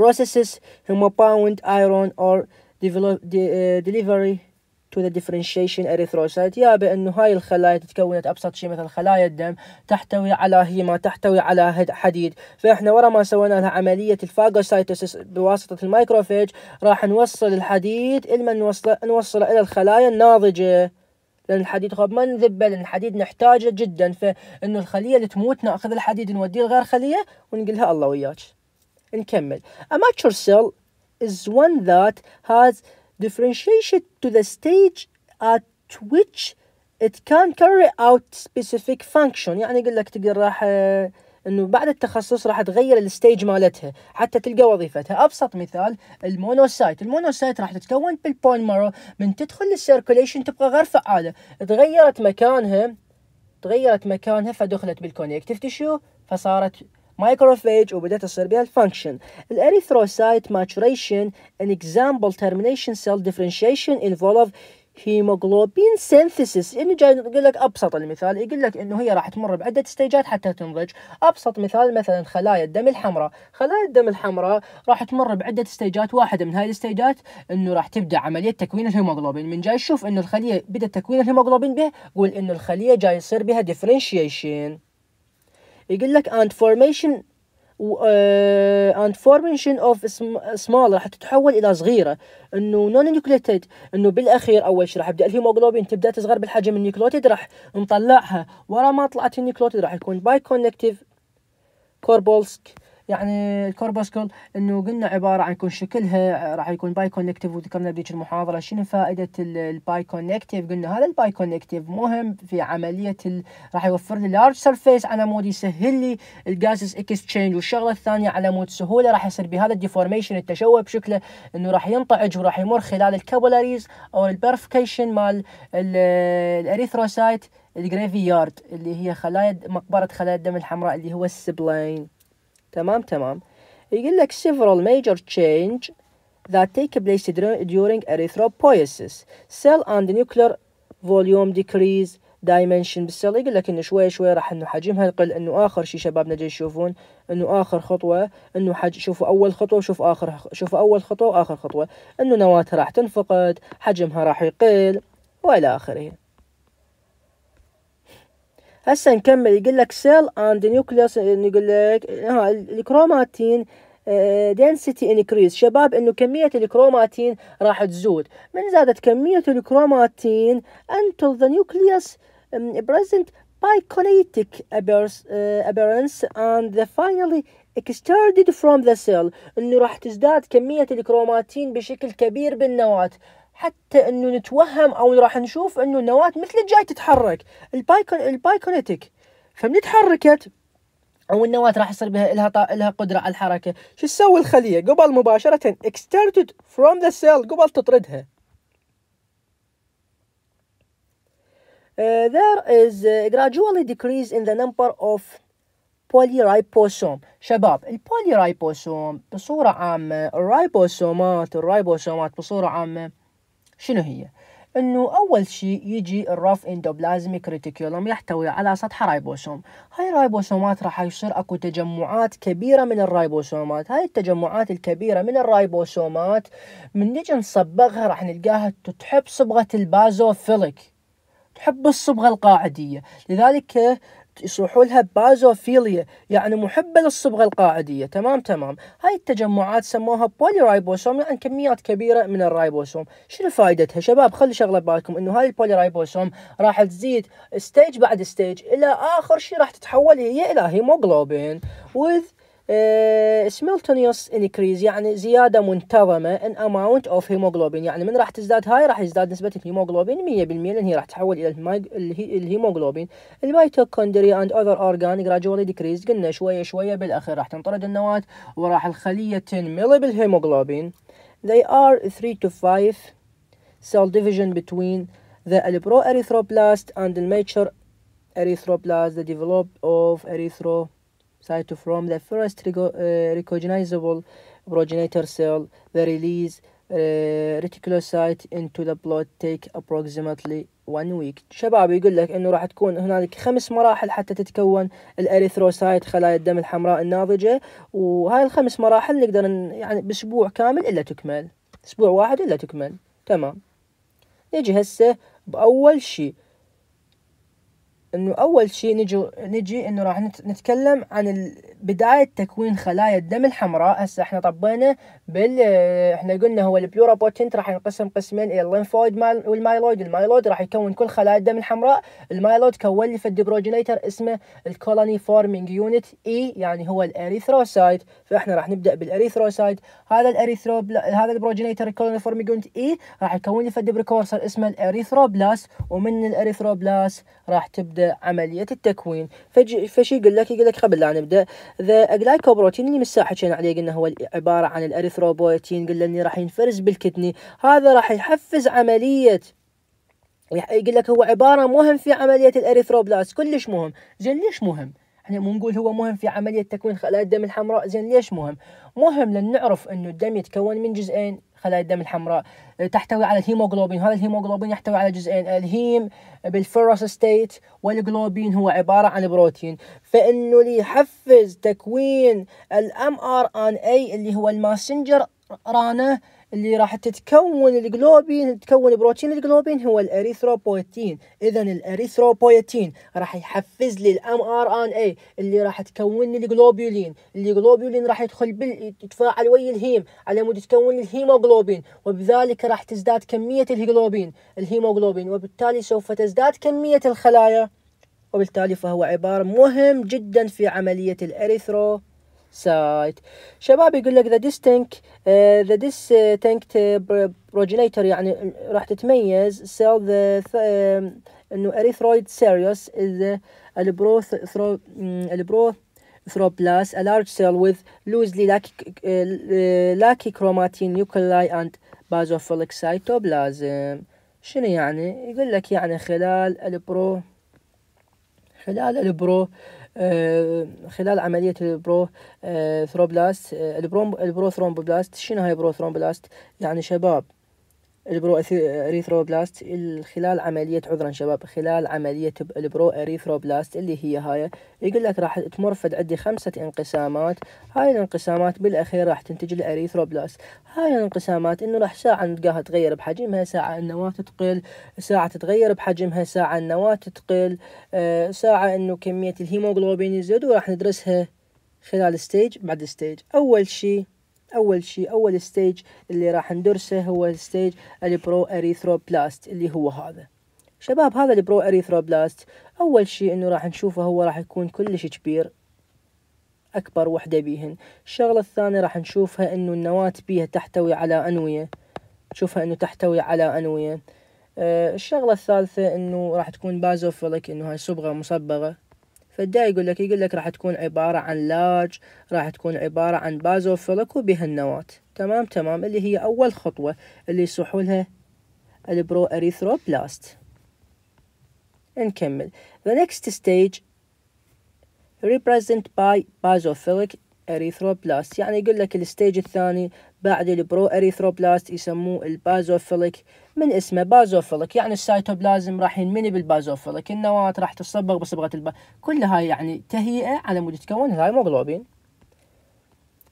processes hemopound iron or eh, delivery to the differentiation erythrocyte يا بأنه هاي الخلايا تتكونت أبسط شيء مثل خلايا الدم تحتوي على هيما تحتوي على حديد فإحنا ورا ما سوينا لها عملية الفاجوسايتوسيس بواسطة الميكروفيج راح نوصل الحديد لما نوصله نوصله إلى الخلايا الناضجة لان الحديد خب ما نذبه لان الحديد نحتاجه جدا فانه الخليه اللي تموت ناخذ الحديد نوديه لغير خليه ونقلها الله وياك نكمل A mature cell is one that has differentiation to the stage at which it can carry out specific function يعني يقول لك تقدر راح آه، انه بعد التخصص راح تغير الستيج مالتها حتى تلقى وظيفتها ابسط مثال المونوسايت المونوسايت راح تتكون بالبون مارو من تدخل للسيركوليشن تبقى غير فعاله تغيرت مكانها تغيرت مكانها فدخلت بالكونكتيف تشو فصارت مايكروفاج وبدأت تصير بها الفانكشن الاريثروسايت ماتوريشن ان اكزامبل ترمينيشن سيل ديفرنشيشن انفولف هيموجلوبين سينثيسيس يعني جاي يقول لك ابسط المثال يقول لك انه هي راح تمر بعده ستيجات حتى تنضج ابسط مثال مثلا خلايا الدم الحمراء خلايا الدم الحمراء راح تمر بعده ستيجات واحده من هاي الستيجات انه راح تبدا عمليه تكوين الهيموجلوبين من جاي تشوف انه الخليه بدات تكوين الهيموجلوبين به قول انه الخليه جاي يصير بها ديفرنشيشن يقول لك and formation uh, and formation of small راح تتحول الى صغيره انه نون نيوكليتيد انه بالاخير اول شيء راح يبدا الهيموجلوبين تبدا تصغر بالحجم النيوكلوتيد راح نطلعها ورا ما طلعت النيوكلوتيد راح يكون باي كونكتيف كوربولسك يعني الكوربسكل انه قلنا عباره عن يكون شكلها راح يكون باي كونكتيف وذكرنا بذيك المحاضره شنو فائده الباي كونكتيف قلنا هذا الباي كونكتيف مهم في عمليه راح يوفر لي لارج سيرفيس على مود يسهل لي الجاسز اكسشينج والشغله الثانيه على مود سهوله راح يصير بهذا الديفورميشن التشوه بشكله انه راح ينطعج وراح يمر خلال الكابولاريز او البرفكيشن مال الاريثروسايت الجريفي يارد اللي هي خلايا مقبره خلايا الدم الحمراء اللي هو السبلين تمام تمام يقول لك several major change that take place during erythropoiesis cell and nuclear volume decrease دايمنشن بالسيل يقول لك انه شوي شوي راح انه حجمها يقل انه اخر شيء شبابنا جاي يشوفون انه اخر خطوه انه حج شوفوا اول خطوه وشوف اخر شوفوا اول خطوه واخر خطوه انه نواتها راح تنفقد حجمها راح يقل والى اخره هسه نكمل يقول لك سيل اند نيوكليوس يقول لك ها الكروماتين دنسيتي آه، انكريز شباب انه كميه الكروماتين راح تزود من زادت كميه الكروماتين until the nucleus present picolytic appearance آه، and the finally extruded from the cell انه راح تزداد كميه الكروماتين بشكل كبير بالنواة حتى انه نتوهم او راح نشوف انه النواه مثل الجاي تتحرك البايكون البايكونيتك فمن تحركت او النواه راح يصير بها لها لها قدره على الحركه شو تسوي الخليه قبل مباشره اكسترتد فروم ذا سيل قبل تطردها Uh, there is a gradually decrease in the number of polyribosome شباب البوليرايبوسوم بصورة عامة الرايبوسومات الرايبوسومات بصورة عامة شنو هي؟ انه اول شيء يجي الرف اندوبلازميك ريتيكولوم يحتوي على سطح رايبوسوم هاي الرايبوسومات راح يصير اكو تجمعات كبيره من الرايبوسومات هاي التجمعات الكبيره من الرايبوسومات من نجي نصبغها راح نلقاها تحب صبغه البازوفيليك تحب الصبغة القاعدية لذلك يصيحوا لها بازوفيليا يعني محبة للصبغة القاعدية تمام تمام هاي التجمعات سموها بولي رايبوسوم يعني كميات كبيرة من الرايبوسوم شنو فائدتها شباب خلي شغلة بالكم انه هاي البولي رايبوسوم راح تزيد ستيج بعد ستيج الى اخر شيء راح تتحول هي الى هيموغلوبين with سيملتونيوس آه، انكريز يعني زياده منتظمه ان اماونت اوف hemoglobin يعني من راح تزداد هاي راح يزداد نسبه الهيموجلوبين 100% لان هي راح تحول الى الهيموجلوبين الميتوكوندريا اند اذر اورجان جراجولي ديكريز قلنا شويه شويه بالاخير راح تنطرد النواه وراح الخليه تنمل بالهيموجلوبين they are 3 to 5 cell division between the alloproerythroblast and the mature erythroblast the develop of erythroblast cyto from the first uh, recognizable progenitor cell, the release uh, reticulocyte into the blood take approximately one week شباب يقول لك انه راح تكون هنالك خمس مراحل حتى تتكون الاريثروسايت خلايا الدم الحمراء الناضجه وهاي الخمس مراحل نقدر يعني باسبوع كامل الا تكمل اسبوع واحد الا تكمل تمام نجي هسه باول شيء انه اول شيء نجي نجي انه راح نتكلم عن بدايه تكوين خلايا الدم الحمراء هسه احنا طبينا بال احنا قلنا هو البلورا بوتنت راح ينقسم قسمين الى الليمفويد والمايلويد المايلويد راح يكون كل خلايا الدم الحمراء المايلويد كون لي في اسمه الكولوني فورمينج يونت اي يعني هو الاريثروسايت فاحنا راح نبدا بالاريثروسايت هذا الاريثرو هذا البروجينيتر الكولوني فورمينج يونت اي راح يكون لي في اسمه الاريثروبلاس ومن الاريثروبلاس راح تبدا نبدا عمليه التكوين فشي يقول لك يقول لك قبل لا نبدا ذا الجلايكوبروتين اللي مساحه كان عليه قلنا هو عباره عن الاريثروبويتين قلنا اللي راح ينفرز بالكدني هذا راح يحفز عمليه يقول لك هو عباره مهم في عمليه الاريثروبلاست كلش مهم زين ليش مهم احنا مو نقول هو مهم في عمليه تكوين خلايا الدم الحمراء زين ليش مهم مهم لان نعرف انه الدم يتكون من جزئين خلايا الدم الحمراء آه، تحتوي على الهيموغلوبين هذا الهيموغلوبين يحتوي على جزئين الهيم بالفيروس ستيت والجلوبين هو عبارة عن بروتين فإنه يحفز تكوين الام ار ان اي اللي هو الماسنجر رانه اللي راح تتكون الجلوبين تتكون بروتين الجلوبين هو الاريثروبويتين اذا الاريثروبويتين راح يحفز لي الام ار ان اي اللي راح تكون لي الجلوبولين الجلوبولين راح يدخل بال يتفاعل ويا الهيم على مود يتكون لي الهيموجلوبين وبذلك راح تزداد كميه الهيموجلوبين الهيموجلوبين وبالتالي سوف تزداد كميه الخلايا وبالتالي فهو عباره مهم جدا في عمليه الاريثرو site شباب يقول لك the distinct uh, the distinct progenitor يعني راح تتميز cell the th uh, انه erythroid series is البروث ثرو البروث throblast a large cell with loosely lachy chromatin nuclei and basophilic cytoplasm شنو يعني يقول لك يعني خلال البرو خلال البرو آه، خلال عملية البرو ثروبلاست آه، آه، البرو, البرو ثرومبوبلاست شنو هاي برو ثرومبوبلاست يعني شباب البرو اريثروبلاست خلال عملية عذرا شباب خلال عملية البرو اريثروبلاست اللي هي هاي يقول لك راح تمر فد عندي خمسة انقسامات هاي الانقسامات بالاخير راح تنتج الاريثروبلاست هاي الانقسامات انه راح ساعة نلقاها تغير بحجمها ساعة النواة تقل ساعة تتغير بحجمها ساعة النواة تقل آه، ساعة انه كمية الهيموغلوبين يزيد وراح ندرسها خلال ستيج بعد ستيج اول شيء اول شيء اول ستيج اللي راح ندرسه هو ستيج البرو اريثروبلاست اللي هو هذا شباب هذا البرو اريثروبلاست اول شيء انه راح نشوفه هو راح يكون كلش كبير اكبر وحده بيهن الشغله الثانيه راح نشوفها انه النواه بيها تحتوي على انويه تشوفها انه تحتوي على انويه أه الشغله الثالثه انه راح تكون بازوفيلك انه هاي صبغه مصبغه فدا يقول لك يقول لك راح تكون عبارة عن لاج راح تكون عبارة عن بازوفيلك وبها النواة تمام تمام اللي هي أول خطوة اللي يصحوا البرو البرو أريثروبلاست نكمل the next stage represent by basophilic erythroblasts يعني يقول لك الستيج الثاني بعد البرو اريثروبلاست يسموه البازوفيليك من اسمه بازوفيليك يعني السيتوبلازم راح ينمني بالبازوفيليك النواة راح تصبغ بصبغة الب كل هاي يعني تهيئة على مود يتكون هاي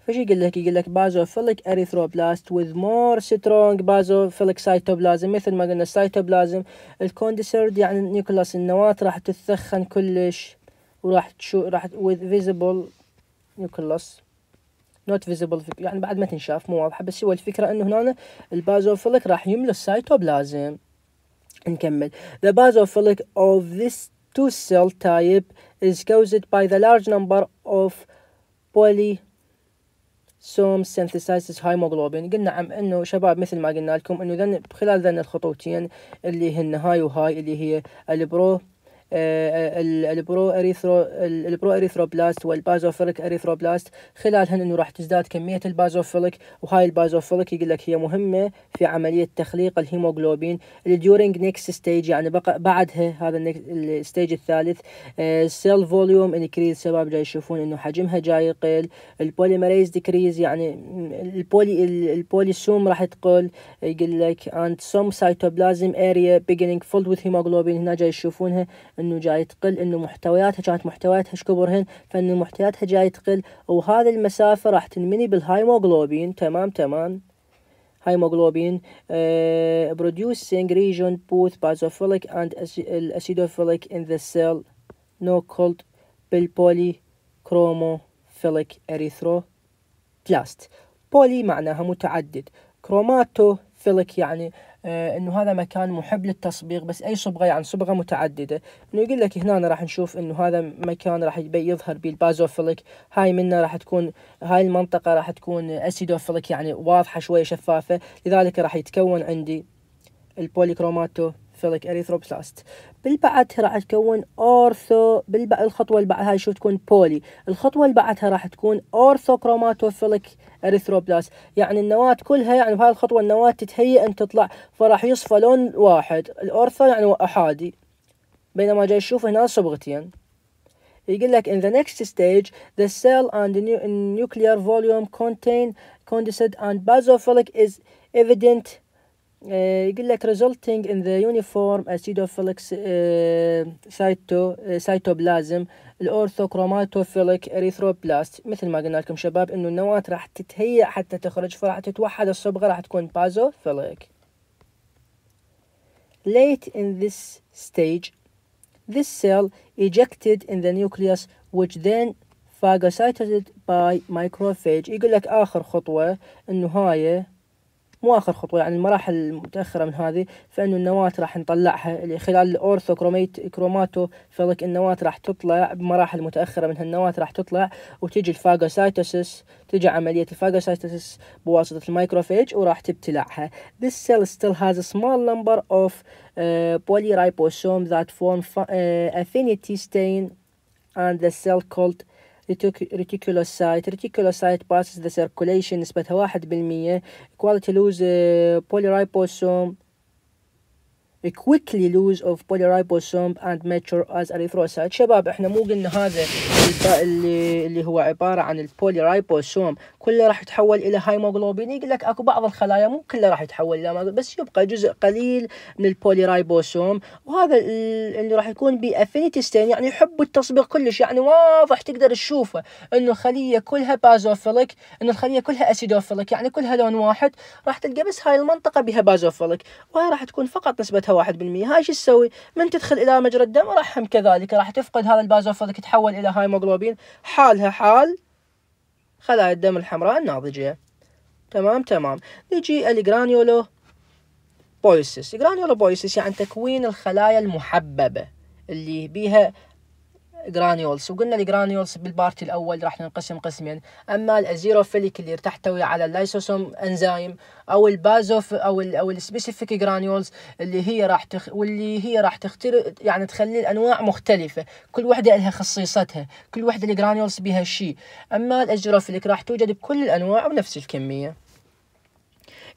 فشي يقول لك يقول لك بازوفيليك اريثروبلاست with more strong بازوفيليك سيتوبلازم مثل ما قلنا السيتوبلازم الكوندسرد يعني نيكولاس النواة راح تتثخن كلش وراح تشو راح with visible نيوكلاس نوت فيزيبل يعني بعد ما تنشاف مو واضحه بس هو الفكره انه هنا البازوفيلك راح يملى السيتوبلازم نكمل the basophilic of this two cell type is caused by the large number of poly سوم سينثيسايسس هايموغلوبين قلنا عم انه شباب مثل ما قلنا لكم انه ذن خلال ذن الخطوتين اللي هن هاي وهاي اللي هي البرو آه، البرو اريثرو البرو اريثروبلاست والبازوفيلك اريثروبلاست خلالهن انه راح تزداد كميه البازوفيلك وهاي البازوفيلك يقول لك هي مهمه في عمليه تخليق الهيموغلوبين الديورينج نيكست ستيج يعني بقى بعدها هذا الستيج الثالث السيل آه، فوليوم انكريز سبب جاي يشوفون انه حجمها جاي يقل البوليمريز ديكريز يعني البولي البوليسوم راح تقل يقول لك and some cytoplasm area beginning filled with hemoglobin هنا جاي يشوفونها انه جاي تقل انه محتوياتها كانت محتوياتها ايش كبرهن فانه محتوياتها جاي تقل وهذه المسافه راح تنمني بالهايموغلوبين تمام تمام هايموغلوبين آه، uh, ريجون بوث both اند and ان ذا سيل cell no called بالبوليكروموفيليك اريثروبلاست بولي معناها متعدد كروماتوفيليك يعني آه، انه هذا مكان محب للتصبيغ بس اي صبغه يعني صبغه متعدده انه يقول لك هنا راح نشوف انه هذا مكان راح يظهر به البازوفيليك هاي منه راح تكون هاي المنطقه راح تكون اسيدوفيليك يعني واضحه شويه شفافه لذلك راح يتكون عندي البوليكروماتو فيليك اريثروبلاست باللي راح تكون اورثو بالبع... الخطوه اللي بعدها شو تكون بولي الخطوه اللي بعدها راح تكون اورثو كروماتوفيليك اريثروبلاست يعني النواه كلها يعني بهاي الخطوه النواه تتهيئ ان تطلع فراح يصفى لون واحد الاورثو يعني احادي بينما جاي تشوف هنا صبغتين يقول لك in the next stage the cell and the nuclear volume contain condensed and basophilic is evident يقول لك resulting in the uniform acidophilic cytoplasm الorthochromatophilic erythroplast مثل ما قلنا لكم شباب إنه النواة راح تتهيأ حتى تخرج فراح تتوحد الصبغة راح تكون باzophilic Late in this stage this cell ejected in the nucleus which then phagocytated by microphage يقول لك آخر خطوة إنه هاي مو اخر خطوة يعني المراحل المتأخرة من هذه فإنه النواه راح نطلعها خلال الأورثو كروميت كروماتو فلك النواه راح تطلع بمراحل متأخرة من هالنواه راح تطلع وتجي الفاجوسايتوسيس تجي عملية الفاجوسايتوسيس بواسطة الميكروفيج وراح تبتلعها This cell still has a small number of uh, آه، polyribosome that form uh, affinity stain and the cell called reticulocyte reticulocyte passes the circulation نسبتها 1% quality lose polyriposome quickly lose of polyribosome and mature as erythrocyte شباب احنا مو قلنا هذا اللي اللي هو عباره عن البوليرايبوسوم كله راح يتحول الى هيموغلوبين يقول لك اكو بعض الخلايا مو كله راح يتحول الى بس يبقى جزء قليل من البوليرايبوسوم وهذا اللي راح يكون بافينيتي ستين يعني يحب التصبيغ كلش يعني واضح تقدر تشوفه انه الخليه كلها بازوفيلك انه الخليه كلها اسيدوفيلك يعني كلها لون واحد راح تلقى بس هاي المنطقه بها بازوفيلك وهي راح تكون فقط نسبتها واحد بالمية هاي شو تسوي من تدخل إلى مجرى الدم راح هم كذلك راح تفقد هذا البازوفيل تتحول إلى هيموغلوبين حالها حال خلايا الدم الحمراء الناضجة تمام تمام نجي الجرانيولو بويسس جرانيولو بويسس يعني تكوين الخلايا المحببة اللي بيها جرانيولز وقلنا الجرانيولز بالبارت الاول راح تنقسم قسمين اما الازيروفيليك اللي تحتوي على اللايسوسوم انزيم او البازوف او الـ او السبيسيفيك جرانيولز اللي هي راح تخ واللي هي راح تختل يعني تخلي الانواع مختلفه كل وحده لها خصيصتها كل وحده الجرانيولز بها شيء اما الازيروفيليك راح توجد بكل الانواع بنفس الكميه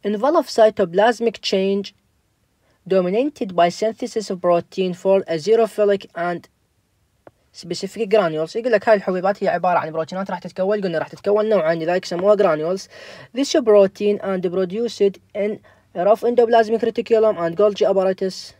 انفولف cytoplasmic change dominated by synthesis of protein for azerophilic and سبيسيفيك جرانيولز يقول لك هاي الحبيبات هي عبارة عن بروتينات راح تتكون قلنا راح تتكون نوعا لذلك يسموها جرانيولز ذيس بروتين اند produced ان رف اندوبلازميك reticulum اند جولجي ابارتس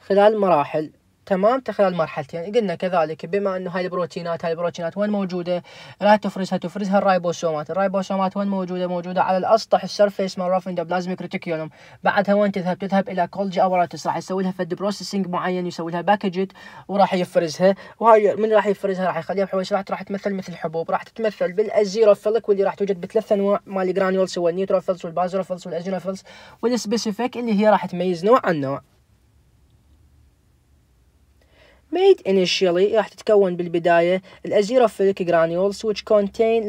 خلال مراحل تمام خلال مرحلتين قلنا كذلك بما انه هاي البروتينات هاي البروتينات وين موجوده راح تفرزها تفرزها الرايبوسومات الرايبوسومات وين موجوده موجوده على الاسطح السرفيس مال رافند اندوبلازميك ريتيكولوم بعدها وين تذهب تذهب الى كولجي ابراتس راح يسوي لها فد بروسيسنج معين يسوي لها باكجت وراح يفرزها وهاي من راح يفرزها راح يخليها بحويش راح تمثل مثل الحبوب راح تتمثل بالازيروفيلك واللي راح توجد بثلاث انواع مال الجرانيولز هو النيوتروفيلز والبازروفيلز والازيروفيلز والسبيسيفيك اللي هي راح تميز نوع عن نوع ميد انيشيلي راح تتكون بالبداية الأزيروفيليك جرانيولز which contain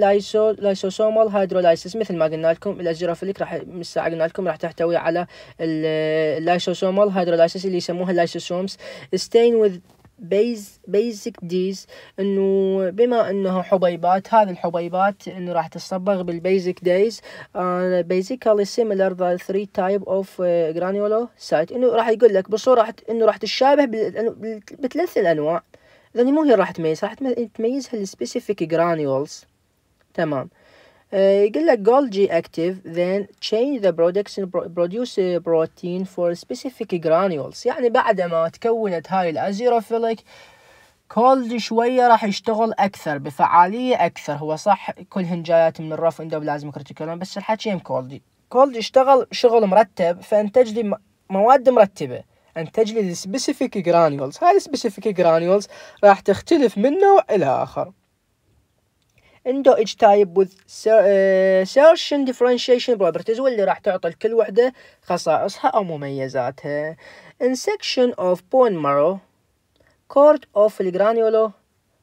lysosomal hydrolysis مثل ما قلنا لكم الأزيروفيليك راح من قلنا لكم راح تحتوي على اللايسوسومال lysosomal hydrolysis اللي يسموها lysosomes stain with بيزك ديز انه بما انه حبيبات هذه الحبيبات انه راح تصبغ بالبيزك ديز بيزيكالي سيميلر ذا ثري تايب اوف جرانيولو سايت انه راح يقول لك بصوره راح انه راح تشابه بثلاث الانواع يعني مو هي راح تميز راح تميزها السبيسيفيك جرانيولز تمام آه، يقول لك جولجي اكتيف then change the production produce protein for specific granules يعني بعد ما تكونت هاي الازيروفيليك كولد شوية راح يشتغل أكثر بفعالية أكثر هو صح كل هنجايات من الرف اندوبلازم كريتيكولوم بس الحكي يم كولدي كولد اشتغل شغل مرتب فانتج لي مواد مرتبة انتج لي سبيسيفيك جرانيولز هاي سبيسيفيك جرانيولز راح تختلف من نوع إلى آخر اتش تايب وذ سيرشن ديفرنشيشن بروبرتيز واللي راح تعطي لكل وحده خصائصها او مميزاتها ان سكشن اوف بون مارو كورت اوف الجرانيولو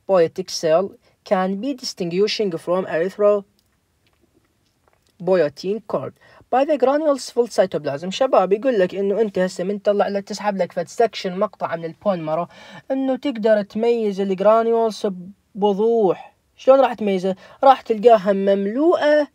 بويتيك سيل كان بي be فروم اريثرو بويوتين كورد باي ذا جرانيولز فول cytoplasm شباب يقول لك انه انت هسه من تطلع لك تسحب لك فد سكشن مقطع من البون مارو انه تقدر تميز الجرانيولز بوضوح شلون راح تميزه راح تلقاها مملوءه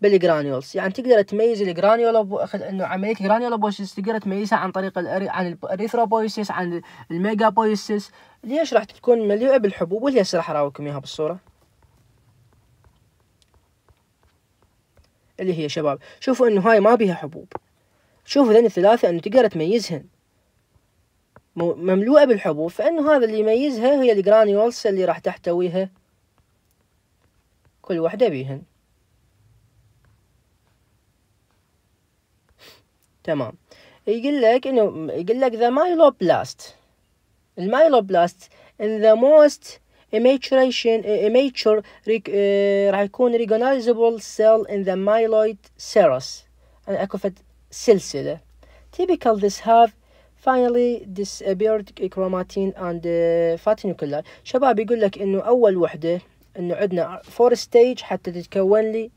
بالجرانيولز يعني تقدر تميز الجرانيولا انه عمليه الجرانيولابويسيس تقدر تميزها عن طريق الأري... عن الاريثروبويسيس عن الميجابويسيس ليش راح تكون مليئه بالحبوب واللي هسه راح اراويكم اياها بالصوره اللي هي شباب شوفوا انه هاي ما بيها حبوب شوفوا ذن الثلاثه انه تقدر تميزهن مملوءه بالحبوب فانه هذا اللي يميزها هي الجرانيولز اللي راح تحتويها كل وحدة بيهن تمام يقول لك انه يقول لك the مايلوبلاست المايلوبلاست in the most immature immature راح يكون recognizable cell in the myeloid سيروس انا اكو فد سلسلة typical this have finally disappeared chromatin and uh, nuclei شباب يقول لك انه اول وحدة انه عندنا فور ستيج حتى تتكون لي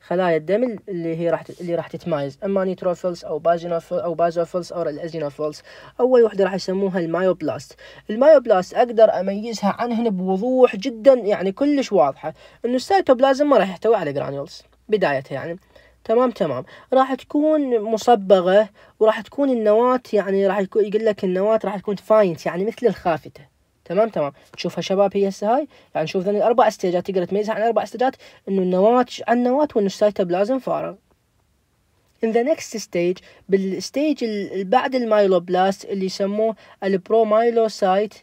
خلايا الدم اللي هي راح اللي راح تتمايز اما نيتروفيلز او بازينوفيلز او بازوفيلز او الازينوفيلز اول وحده راح يسموها المايوبلاست المايوبلاست اقدر اميزها عنهن بوضوح جدا يعني كلش واضحه انه السيتوبلازم ما راح يحتوي على جرانيولز بدايتها يعني تمام تمام راح تكون مصبغه وراح تكون النواه يعني راح يقول لك النواه راح تكون فاينت يعني مثل الخافته تمام تمام تشوفها شباب هي هسه هاي يعني شوف ذني الاربع استيجات تقدر تميزها عن اربع استيجات انه النواه عن نواه وانه السيتوبلازم فارغ in the next stage بالستيج اللي بعد المايلوبلاست اللي يسموه البرومايلوسايت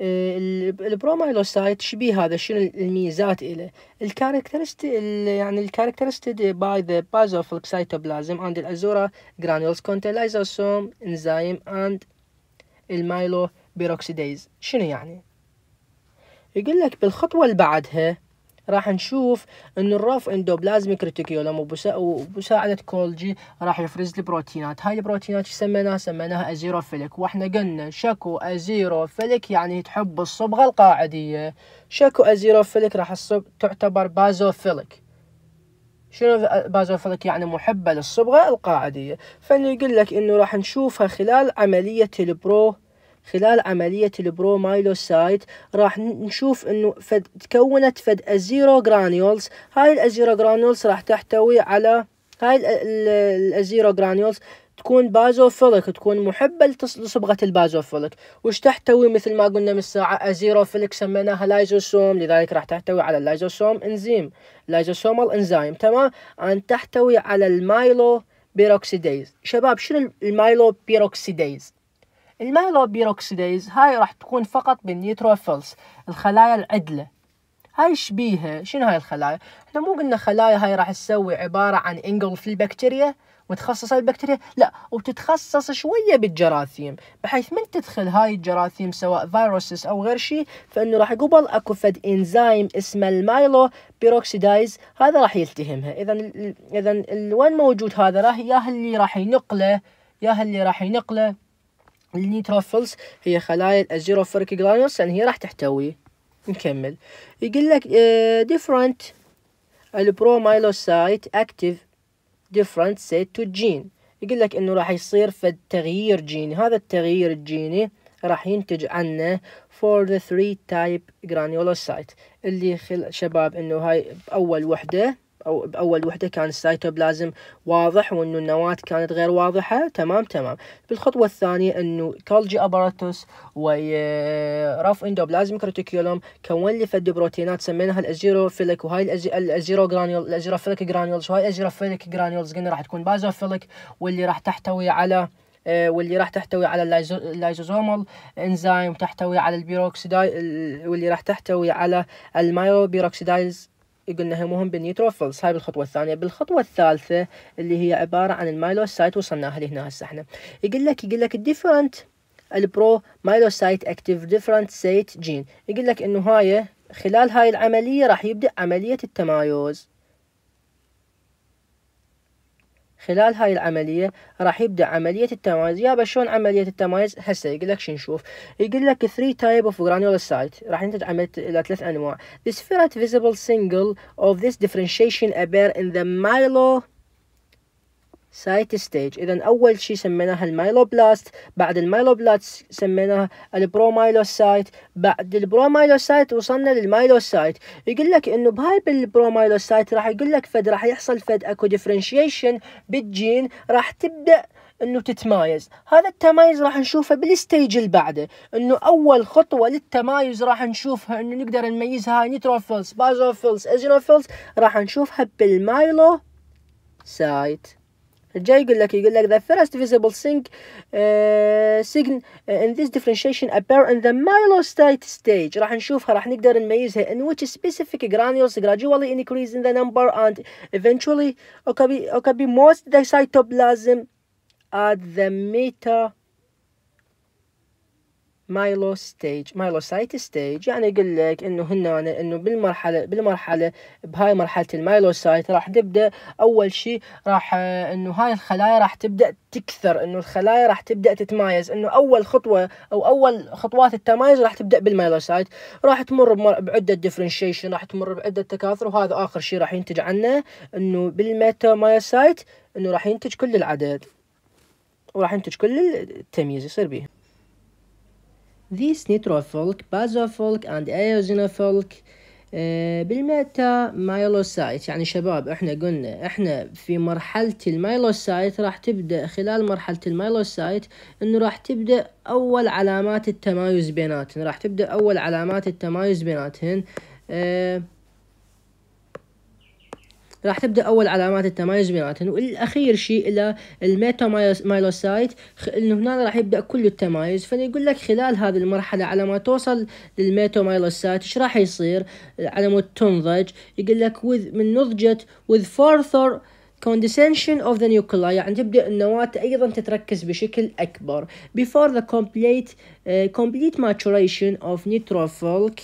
آه، البرومايلوسايت شبيه هذا شنو الميزات له الكاركترست يعني الكاركترستد باي ذا بازوفلك سيتوبلازم اند الازورا جرانولز كونت لايزوسوم انزايم اند المايلو بيروكسيديز شنو يعني يقول لك بالخطوة اللي بعدها راح نشوف ان الروف اندوبلازميك ريتيكيولم وبمساعدة كولجي راح يفرز البروتينات هاي البروتينات شو سميناها سميناها ازيروفيلك واحنا قلنا شكو ازيروفيلك يعني تحب الصبغة القاعدية شكو ازيروفيلك راح الصب تعتبر بازوفيلك شنو بازوفيلك يعني محبة للصبغة القاعدية فاني يقول لك انه راح نشوفها خلال عملية البرو خلال عملية البروميلوسايت راح نشوف انه فد تكونت فد ازيرو جرانيولز هاي الازيرو جرانيولز راح تحتوي على هاي الازيرو جرانيولز تكون بازوفيلك تكون محبة لصبغة البازوفيلك وش تحتوي مثل ما قلنا من الساعة أزيروفيلك سميناها لايزوسوم لذلك راح تحتوي على اللايزوسوم انزيم لايزوسومال انزيم تمام أن تحتوي على المايلو بيروكسيديز شباب شنو المايلو بيروكسيديز المايلو بيروكسيديز هاي راح تكون فقط بالنيتروفيلز الخلايا العدلة هاي شبيهة شنو هاي الخلايا احنا مو قلنا خلايا هاي راح تسوي عبارة عن انجل في البكتيريا وتخصص البكتيريا لا وتتخصص شوية بالجراثيم بحيث من تدخل هاي الجراثيم سواء فيروسس أو غير شيء فإنه راح يقبل أكو فد إنزيم اسمه المايلو بيروكسيدايز هذا راح يلتهمها إذا إذا وين موجود هذا راح يا اللي راح ينقله يا اللي راح ينقله النيتروفيلز هي خلايا جلانوس يعني هي راح تحتوي نكمل يقول لك ديفرنت آه، البرومايلوسايت البروميلوسايت ديفرنت different set to يقول لك انه راح يصير فد تغيير جيني هذا التغيير الجيني راح ينتج عنه for the three type granulocyte اللي خل شباب انه هاي باول وحده أو بأول وحدة كان السيتوبلازم واضح وأنه النواة كانت غير واضحة تمام تمام بالخطوة الثانية أنه كولجي أباراتوس ورف اندوبلازم كريتيكيولوم كون لي فد بروتينات سميناها الأزيروفيلك وهاي الأزيرو جرانيول الأزيروفيلك جرانيولز وهاي الأزيروفيلك جرانيولز قلنا راح تكون بازوفيلك واللي راح تحتوي على آه، واللي راح تحتوي على اللايزوزومال انزيم تحتوي على البيروكسيدايز واللي راح تحتوي على المايوبيروكسيدايز يقول مهم بالنيتروفلز هاي بالخطوة الثانية بالخطوة الثالثة اللي هي عبارة عن المايلوسايت وصلناها لهنا هسه احنا يقول لك يقول لك الديفرنت البرو مايلوسايت اكتيف ديفرنت سيت جين يقول لك انه هاي خلال هاي العملية راح يبدأ عملية التمايز خلال هاي العملية راح يبدأ عملية التمايز يابا شلون عملية التمايز هسه يقول لك شو نشوف يقول لك 3 type of granulocyte راح ينتج عملية إلى ثلاث أنواع the spirit visible single of this differentiation appear in the myelo سايت ستيج اذا اول شيء سميناها المايلوبلاست بعد المايلوبلاست سميناها البرومايلوسايت بعد البرومايلوسايت وصلنا للمايلوسايت يقول لك انه بهاي بالبرومايلوسايت راح يقول لك فد راح يحصل فد اكو ديفرنشيشن بالجين راح تبدا انه تتمايز هذا التمايز راح نشوفه بالستيج اللي بعده انه اول خطوه للتمايز راح نشوفها انه نقدر نميزها نيتروفيلز بازوفيلز ازينوفيلز راح نشوفها بالمايلو سايت جاي يقول لك يقول لك the first visible thing uh, sign in this differentiation appear in the myelocyte stage راح نشوفها راح نقدر نميزها in which specific granules gradually increase in the number and eventually okay, okay most the cytoplasm at the meta مايلو مايلو مايلوسايت ستيج يعني يقول لك انه هنا يعني انه بالمرحله بالمرحله بهاي مرحله المايلوسايت راح تبدا اول شيء راح انه هاي الخلايا راح تبدا تكثر انه الخلايا راح تبدا تتمايز انه اول خطوه او اول خطوات التمايز راح تبدا بالمايلوسايت راح تمر بعده ديفرنشيشن راح تمر بعده تكاثر وهذا اخر شيء راح ينتج عنه انه سايت انه راح ينتج كل العدد وراح ينتج كل التمييز يصير به These neutrophilic, basophilic and eosinophilic بالميتا مايلوسايت يعني شباب احنا قلنا احنا في مرحلة المايلوسايت راح تبدأ خلال مرحلة المايلوسايت انه راح تبدأ اول علامات التمايز بيناتهن راح تبدأ اول علامات التمايز بيناتهن اه راح تبدا اول علامات التمايز بيناتهم والاخير شيء الى مايلوسايت انه هنا راح يبدا كل التمايز فيقول لك خلال هذه المرحله على ما توصل مايلوسايت ايش راح يصير على ما تنضج يقول لك with من نضجت with further condensation of the nuclei يعني تبدأ النواة أيضا تتركز بشكل أكبر before the complete uh, complete maturation of neutrophilic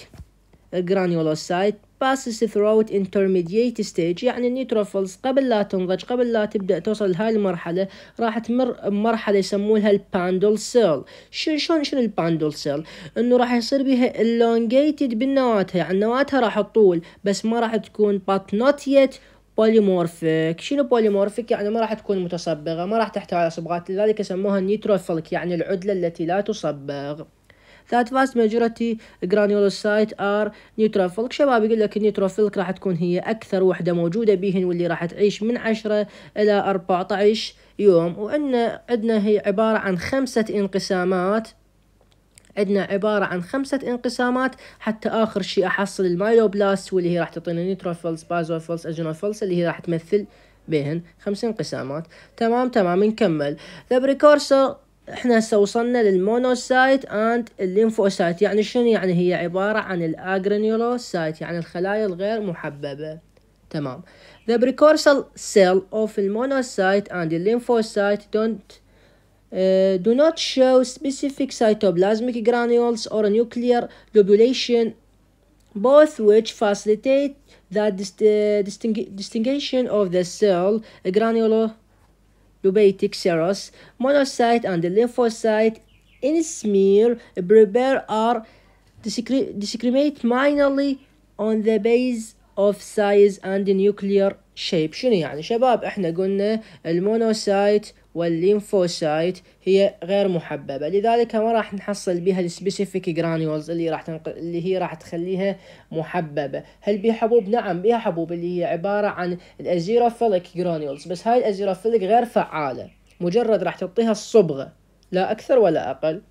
granulocyte passes throughout intermediate stage يعني النيتروفلز قبل لا تنضج قبل لا تبدأ توصل لهاي المرحلة راح تمر بمرحلة يسمونها الباندول سيل شلون شنو الباندول سيل انه راح يصير بها elongated بالنواتها يعني نواتها راح تطول بس ما راح تكون but not yet بوليمورفيك شنو بوليمورفيك يعني ما راح تكون متصبغه ما راح تحتوي على صبغات لذلك سموها نيتروفيلك يعني العدله التي لا تصبغ The vast majority granulocyte are neutrophilic شباب يقول لك النيوتروفيلك راح تكون هي أكثر وحدة موجودة بهن واللي راح تعيش من 10 إلى 14 يوم وعندنا عندنا هي عبارة عن خمسة انقسامات عندنا عبارة عن خمسة انقسامات حتى آخر شيء أحصل المايلوبلاست واللي هي راح تعطينا نيتروفيلز بازوفيلز أجنوفيلز اللي هي راح تمثل بهن خمس انقسامات تمام تمام نكمل The precursor احنا هسه وصلنا للمونوسايت اند الليمفوسايت يعني شنو يعني هي عبارة عن الاجرانيولوسايت يعني الخلايا الغير محببة تمام the precursor cell of the monocyte and the lymphocyte don't Uh, do not show specific cytoplasmic granules or nuclear lobulation, both which facilitate the dist uh, distingu distinction of the cell granulo Lubatic serous, monocyte and lymphocyte in smear prepare are discriminate minorly on the base of size and nuclear shape شنو يعني شباب احنا قلنا المونوسايت والليمفوسايت هي غير محببة لذلك ما راح نحصل بها السبيسيفيك جرانيولز اللي راح تنق... اللي هي راح تخليها محببة هل بها حبوب نعم بها حبوب اللي هي عبارة عن الأزيروفيليك جرانيولز بس هاي الأزيروفيليك غير فعالة مجرد راح تعطيها الصبغة لا أكثر ولا أقل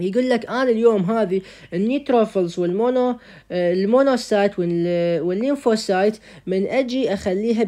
يقول لك آه، انا اليوم هذه النيتروفلز والمونو آه، المونوسايت والليمفوسايت من اجي اخليها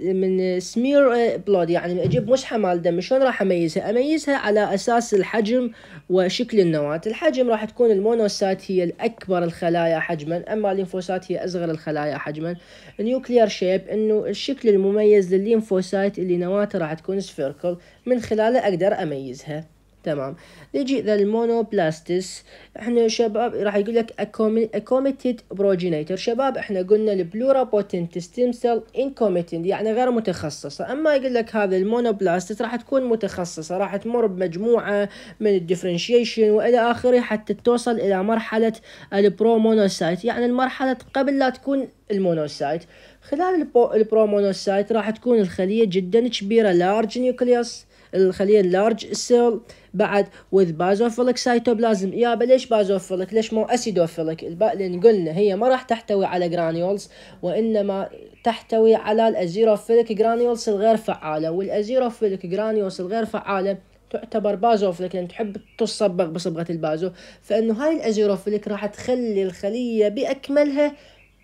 من سمير آه، بلود يعني من اجيب مشحه مال دم شلون راح اميزها؟ اميزها على اساس الحجم وشكل النواه، الحجم راح تكون المونوسايت هي الاكبر الخلايا حجما، اما الليمفوسايت هي اصغر الخلايا حجما. النيوكلير شيب انه الشكل المميز للليمفوسايت اللي نواته راح تكون سفيركل من خلاله اقدر اميزها. تمام نجي ذا المونوبلاستس احنا شباب راح يقول لك اكوميتد بروجينيتر شباب احنا قلنا البلورا بوتنت ستيم سيل انكوميتد يعني غير متخصصه اما يقول لك هذا المونوبلاستس راح تكون متخصصه راح تمر بمجموعه من الدفرنشيشن والى اخره حتى توصل الى مرحله البرومونوسايت يعني المرحله قبل لا تكون المونوسايت خلال البرومونوسايت راح تكون الخليه جدا كبيره لارج نيوكليوس الخليه اللارج سيل بعد with بازوفيلك cytoplasm يابا ليش بازوفيلك ليش مو acidophilic لان قلنا هي ما راح تحتوي على جرانيولز وانما تحتوي على الازيروفيلك جرانيولز الغير فعاله والازيروفيلك جرانيولز الغير فعاله تعتبر بازوفيلك لان تحب تصبغ بصبغه البازو فانه هاي الازيروفيلك راح تخلي الخليه باكملها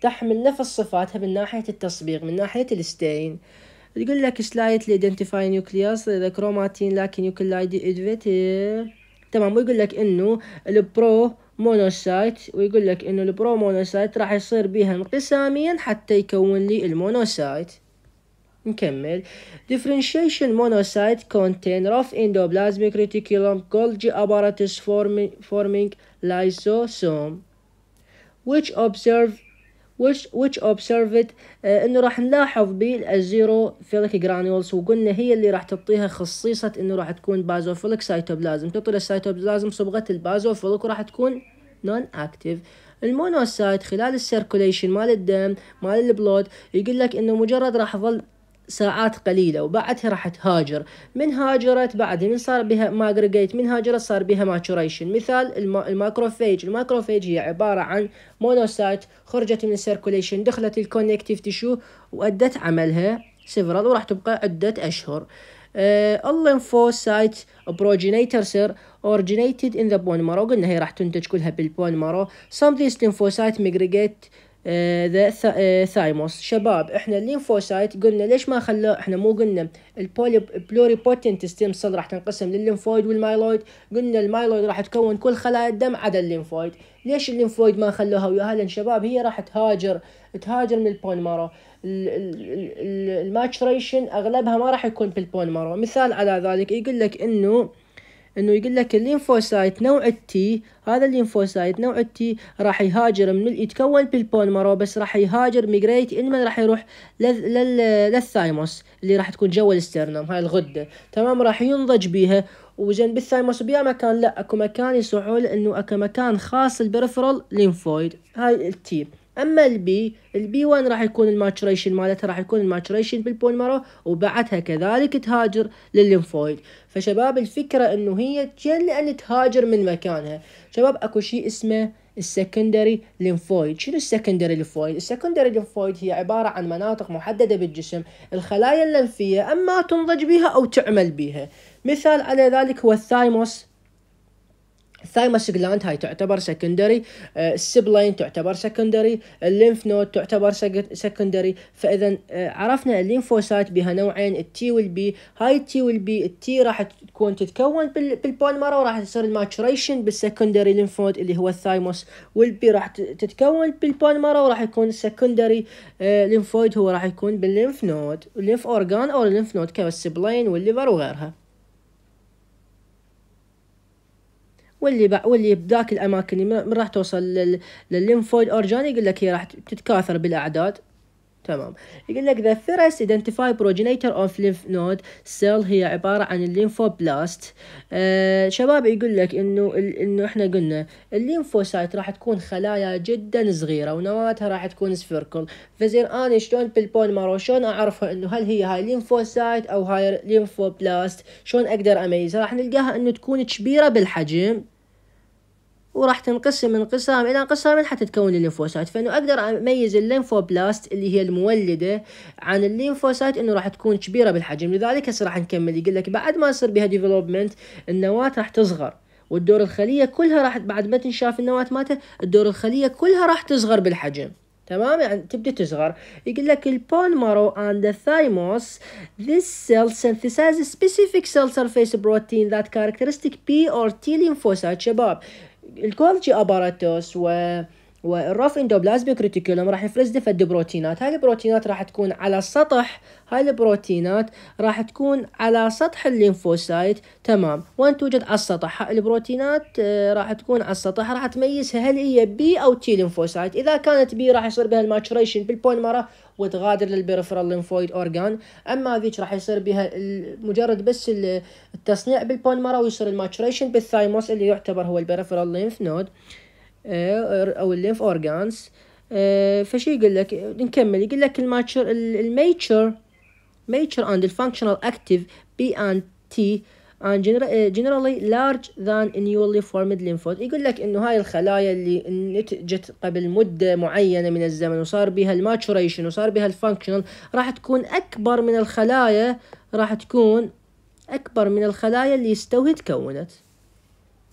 تحمل نفس صفاتها من ناحيه التصبيغ من ناحيه الستين تقول لك سلايت ايدنتيفاي نيوكليوس ذا كروماتين لكن نيوكلايد ادفيتير إيه. تمام ويقول لك انه البرو مونوسايت ويقول لك انه البرو مونوسايت راح يصير بيها انقساميا حتى يكون لي المونوسايت نكمل differentiation monocyte contain rough endoplasmic reticulum Golgi apparatus forming, forming lysosome which observe which, which observed آه، انه راح نلاحظ بالزيرو فيليك جرانيولز وقلنا هي اللي راح تعطيها خصيصه انه راح تكون بازوفيليك سايتوبلازم تعطي السايتوبلازم صبغه البازوفيليك وراح تكون نون اكتيف المونوسايت خلال السيركوليشن مال الدم مال البلود يقول لك انه مجرد راح ظل ساعات قليلة وبعدها راح تهاجر من هاجرت بعد من صار بها ماجريجيت من هاجرت صار بها ماتوريشن مثال الماكروفيج الماكروفيج هي عبارة عن مونوسايت خرجت من السيركوليشن دخلت الكونكتيف تشو وأدت عملها سيفرال وراح تبقى عدة أشهر آه، الليمفوسايت بروجينيتر سير originated in the bone marrow قلنا هي راح تنتج كلها بالبون مارو some these lymphocytes migrate آه، ذا ثايموس آه، شباب احنا الليمفوسايت قلنا ليش ما خلوه احنا مو قلنا البولي بلوري بوتنت ستيم سيل راح تنقسم للليمفويد والمايلويد قلنا المايلويد راح تكون كل خلايا الدم عدا الليمفويد ليش الليمفويد ما خلوها ويا لان شباب هي راح تهاجر تهاجر من البون مارو الماتشريشن اغلبها ما راح يكون بالبون مارو مثال على ذلك يقول لك انه انه يقول لك الليمفوسايت نوع التي هذا الليمفوسايت نوع التي راح يهاجر من يتكون بالبولمرو بس راح يهاجر ميجريت انما راح يروح للثايموس اللي راح تكون جوا الاسترنوم هاي الغده تمام راح ينضج بيها وزين بالثايموس بيا مكان لا اكو مكان يسعول انه اكو مكان خاص البريفرال ليمفويد هاي التي اما البي البي 1 راح يكون الماتشوريشن مالتها راح يكون الماتشوريشن بالبولمرو وبعدها كذلك تهاجر للليمفويد فشباب الفكره انه هي تجن لان تهاجر من مكانها شباب اكو شيء اسمه السكندري ليمفويد شنو السكندري ليمفويد السكندري ليمفويد هي عبارة عن مناطق محددة بالجسم الخلايا اللمفية أما تنضج بها أو تعمل بها مثال على ذلك هو الثايموس الثايما شجلاند هاي تعتبر سكندري آه، السبلين تعتبر سكندري الليمف نود تعتبر سكندري فاذا آه، عرفنا الليمفوسايت بها نوعين التي والبي هاي التي والبي التي راح تكون تتكون بالبولمر وراح تصير الماتشوريشن بالسكندري ليمفود اللي هو الثايموس والبي راح تتكون بالبولمر وراح يكون السكندري آه، ليمفويد هو راح يكون بالليمف نود الليمف اورجان او الليمف نود كالسبلين والليفر وغيرها واللي واللي بداك الاماكن اللي راح توصل للليمفويد اورجان يقول لك هي راح تتكاثر بالاعداد تمام يقول لك the first identify progenitor of lymph node cell هي عبارة عن الليمفوبلاست آه شباب يقول لك انه انه احنا قلنا الليمفوسايت راح تكون خلايا جدا صغيرة ونواتها راح تكون سفيركل فزين انا شلون بالبون مارو شلون اعرفها انه هل هي هاي ليمفوسايت او هاي ليمفوبلاست شلون اقدر اميزها راح نلقاها انه تكون كبيرة بالحجم وراح تنقسم انقسام الى انقسام حتى تكون الليمفوسايت فانه اقدر اميز الليمفوبلاست اللي هي المولده عن الليمفوسايت انه راح تكون كبيره بالحجم لذلك هسه راح نكمل يقول لك بعد ما يصير بها ديفلوبمنت النواه راح تصغر والدور الخليه كلها راح بعد ما تنشاف النواه مالته الدور الخليه كلها راح تصغر بالحجم تمام يعني تبدا تصغر يقول لك البون مارو اند ذا ثايموس ذيس سيل سينثيسايز سبيسيفيك سيل سيرفيس بروتين ذات كاركترستيك بي اور تي lymphocyte شباب الكولجي اباراتوس و والروف اندوبلازميك ريتيكولوم راح يفرز له فد بروتينات هاي البروتينات راح تكون على سطح هاي البروتينات راح تكون على سطح الليمفوسايت تمام وين توجد على السطح هاي البروتينات آه، راح تكون على السطح راح تميزها هل هي بي او تي ليمفوسايت اذا كانت بي راح يصير بها الماتشوريشن بالبولمره وتغادر للبيرفرال ليمفويد اورجان اما ذيك راح يصير بها مجرد بس التصنيع بالبولمره ويصير الماتشوريشن بالثايموس اللي يعتبر هو البيرفرال ليمف نود آه، او الليف اورجانس آه، فشي يقول لك نكمل يقول لك الماتشر الميتشر ميتشر اند الفانكشنال اكتيف بي اند تي and آه، generally large than newly formed lymphoid يقول لك انه هاي الخلايا اللي نتجت قبل مده معينه من الزمن وصار بها الماتشوريشن وصار بها الفانكشنال راح تكون اكبر من الخلايا راح تكون اكبر من الخلايا اللي استوهت كونت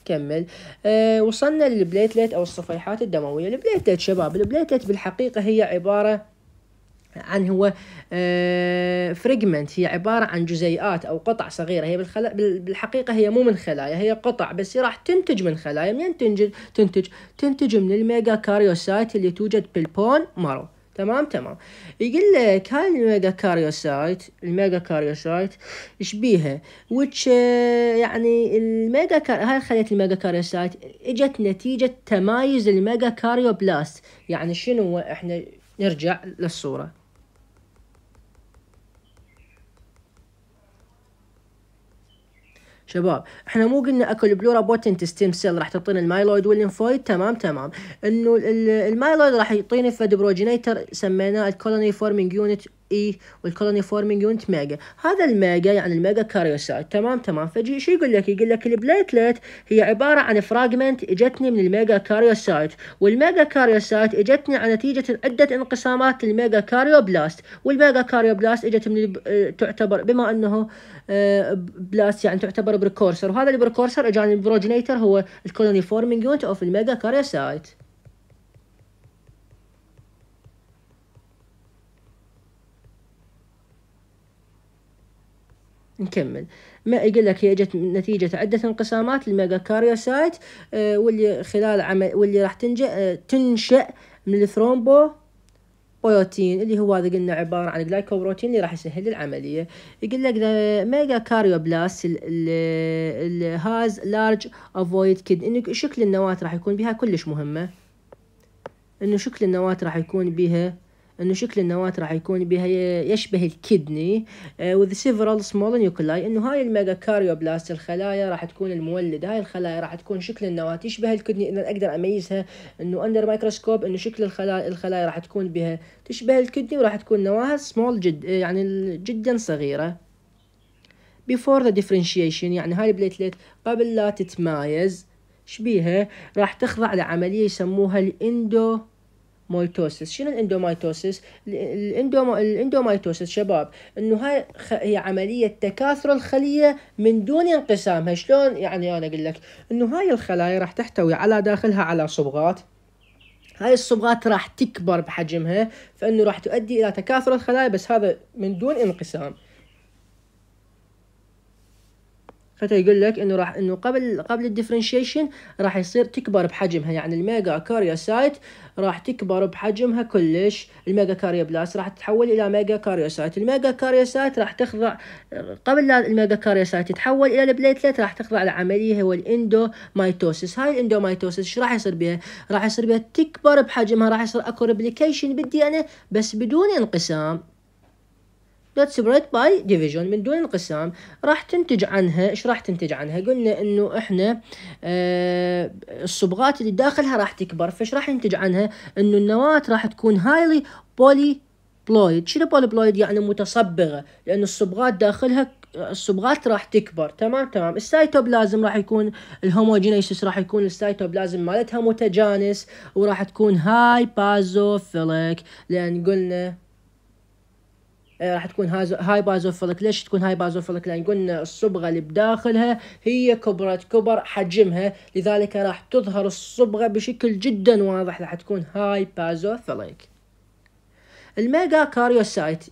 كمل آه وصلنا للبليتلت او الصفيحات الدمويه البليتلت شباب البليتلت بالحقيقه هي عباره عن هو فريجمنت آه، هي عبارة عن جزيئات أو قطع صغيرة هي بالحقيقة هي مو من خلايا هي قطع بس هي راح تنتج من خلايا منين تنتج تنتج تنتج من الميجا كاريوسايت اللي توجد بالبون مارو تمام تمام يقول لك هاي الميجا كاريوسايت الميجا كاريوسايت ايش بيها وتش يعني الميجا كار... هاي خلية الميجا كاريوسايت اجت نتيجة تمايز الميجا كاريوبلاست يعني شنو احنا نرجع للصورة شباب احنا مو قلنا اكل بلورا بوتنت ستيم سيل راح تعطينا المايلويد والليمفويد تمام تمام انه المايلويد راح يعطيني فد بروجينيتر سميناه الكولوني فورمينج يونت اي والكولوني فورمينج يونت ميجا هذا الميجا يعني الميجا كاريوسايت تمام تمام فجي شو يقول لك يقول لك البليتلت هي عباره عن فراجمنت اجتني من الميجا كاريوسايت والميجا كاريوسايت اجتني على نتيجه عده انقسامات للميجا كاريوبلاست والميجا كاريوبلاست اجت من تعتبر بما انه آه، بلاست يعني تعتبر بريكورسر وهذا البريكورسر اجاني البروجينيتر هو الكولوني فورمينج يونت اوف الميجا كاريوسايت نكمل ما يقول لك هي جت نتيجة عدة انقسامات الميجا كاريوسايت آه واللي خلال عمل واللي راح تنجأ آه تنشأ من الثرومبو بروتين اللي هو هذا قلنا عبارة عن جلايكوبروتين اللي راح يسهل العملية يقول لك ذا ميجا كاريوبلاست هاز لارج افويد كيد انه شكل النواة راح يكون بها كلش مهمة انه شكل النواة راح يكون بها انه شكل النواة راح يكون بها يشبه الكدني وذ سيفرال سمول نيوكلاي انه هاي الميجا كاريوبلاست الخلايا راح تكون المولد هاي الخلايا راح تكون شكل النواة يشبه الكدني اذا اقدر اميزها انه اندر مايكروسكوب انه شكل الخلايا الخلايا راح تكون بها تشبه الكدني وراح تكون نواها سمول جد آه، يعني جدا صغيرة before the differentiation يعني هاي البليتليت قبل لا تتمايز شبيها راح تخضع لعملية يسموها الاندو مايتوسيس شنو الاندومايتوسيس الاندوما الاندومايتوسيس شباب انه هاي خ... هي عمليه تكاثر الخليه من دون انقسامها شلون يعني انا اقول لك انه هاي الخلايا راح تحتوي على داخلها على صبغات هاي الصبغات راح تكبر بحجمها فانه راح تؤدي الى تكاثر الخلايا بس هذا من دون انقسام فتقول لك انه راح انه قبل قبل الديفرنشيشن راح يصير تكبر بحجمها يعني الميجا كاريوسايت راح تكبر بحجمها كلش الميجا بلاس راح تتحول الى ميجا كاريوسايت الميجا كاريوسايت راح تخضع قبل لا الميجا كاريوسايت تتحول الى البليتلت راح تخضع لعمليه هو مايتوسيس هاي مايتوسيس ايش راح يصير بها راح يصير بها تكبر بحجمها راح يصير اكو ريبليكيشن بالدي ان بس بدون انقسام دوت سبريد باي ديفيجن من دون انقسام راح تنتج عنها ايش راح تنتج عنها قلنا انه احنا آه، الصبغات اللي داخلها راح تكبر فايش راح ينتج عنها انه النواة راح تكون هايلي بولي بلويد شنو بولي بلويد يعني متصبغه لان الصبغات داخلها الصبغات راح تكبر تمام تمام السيتوبلازم راح يكون الهوموجينيسيس راح يكون السيتوبلازم مالتها متجانس وراح تكون هاي بازوفيليك لان قلنا آه، راح تكون هاي بازوفلك ليش تكون هاي بازوفلك لان قلنا الصبغه اللي بداخلها هي كبرت كبر حجمها لذلك راح تظهر الصبغه بشكل جدا واضح راح تكون هاي بازوفلك الميجا كاريوسايت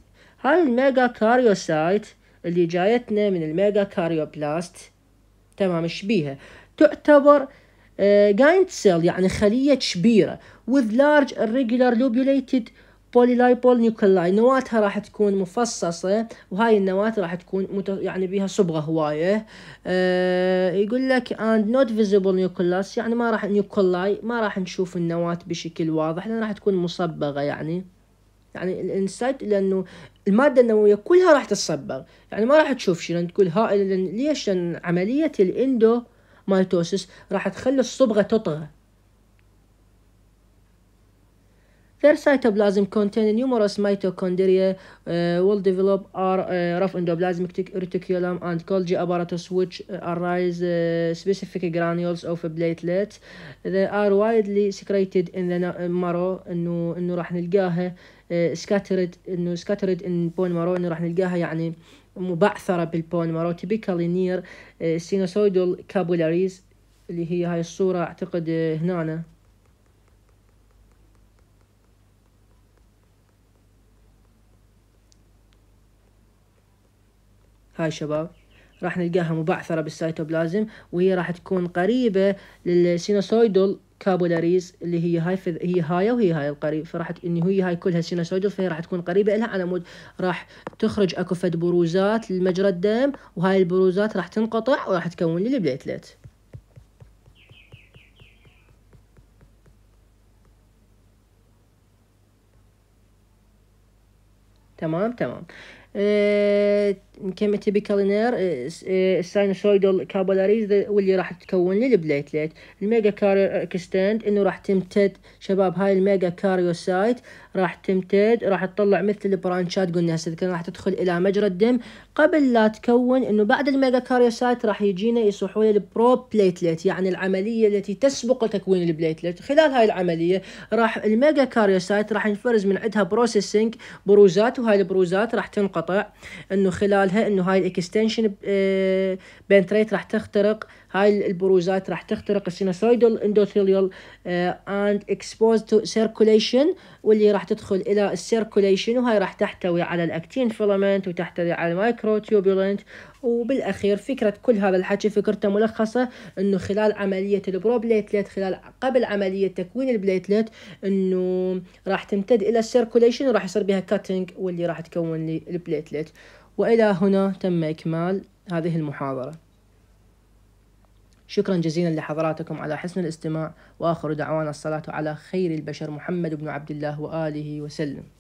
هاي الميجا كاريوسايت اللي جايتنا من الميجا كاريوبلاست تمام شبيهه تعتبر جاينت آه، سيل يعني خلية كبيره with large irregular lobulated لايبول نيوكلاي نواتها راح تكون مفصصة وهاي النواة راح تكون مت... يعني بيها صبغة هواية أه يقول لك and not visible nucleus يعني ما راح نيوكلاي ما راح نشوف النواة بشكل واضح لأن راح تكون مصبغة يعني يعني الانسايت لانه الماده النوويه كلها راح تتصبغ يعني ما راح تشوف شيء لان تقول هائل ليش لان عمليه الاندو مايتوسيس راح تخلي الصبغه تطغى Their cytoplasm contain numerous mitochondria, uh, will develop our uh, rough endoplasmic reticulum and Golgi apparatus, which arise uh, specific granules of platelets. They are widely secreted in the marrow. إنه إنه راح نلقاها uh, scattered إنه scattered in bone marrow إنه راح نلقاها يعني مبعثرة بالبون مارو تيبيكالي نير uh, كابولاريز اللي هي هاي الصورة أعتقد هنا هاي شباب راح نلقاها مبعثرة بالسيتوبلازم وهي راح تكون قريبة للسينوسويدل كابولاريز اللي هي هاي فذ... هي هاي وهي هاي القريب فراح ان هي هاي كلها سينوسويدل فهي راح تكون قريبه لها على مود راح تخرج اكو فد بروزات لمجرى الدم وهاي البروزات راح تنقطع وراح تكون لي البليتلت تمام تمام إيه، كم تيبيكال نير إيه، إيه، ساينوسويدال كابولاريز واللي راح تكون لي البليتليت الميجا كارير اكستند انه راح تمتد شباب هاي الميجا كاريوسايت راح تمتد راح تطلع مثل البرانشات قلنا هسه راح تدخل الى مجرى الدم قبل لا تكون انه بعد الميجا كاريوسايت راح يجينا يصحوا لي البرو بليتليت يعني العمليه التي تسبق تكوين البليتليت خلال هاي العمليه راح الميجا كاريوسايت راح ينفرز من عندها بروسيسنج بروزات وهاي البروزات راح تنقطع القطع انه خلالها انه هاي الاكستنشن بنتريت راح تخترق هاي البروزات راح تخترق السينوسويدال اندوثيليال اند اكسبوز تو سيركوليشن واللي راح تدخل الى السيركوليشن وهاي راح تحتوي على الاكتين فيلمنت وتحتوي على المايكرو وبالاخير فكره كل هذا الحكي فكرته ملخصه انه خلال عمليه البروبليتلت خلال قبل عمليه تكوين البليتلت انه راح تمتد الى السيركوليشن وراح يصير بها كاتنج واللي راح تكون لي البليتلت والى هنا تم اكمال هذه المحاضره شكرا جزيلا لحضراتكم على حسن الاستماع واخر دعوانا الصلاه على خير البشر محمد بن عبد الله واله وسلم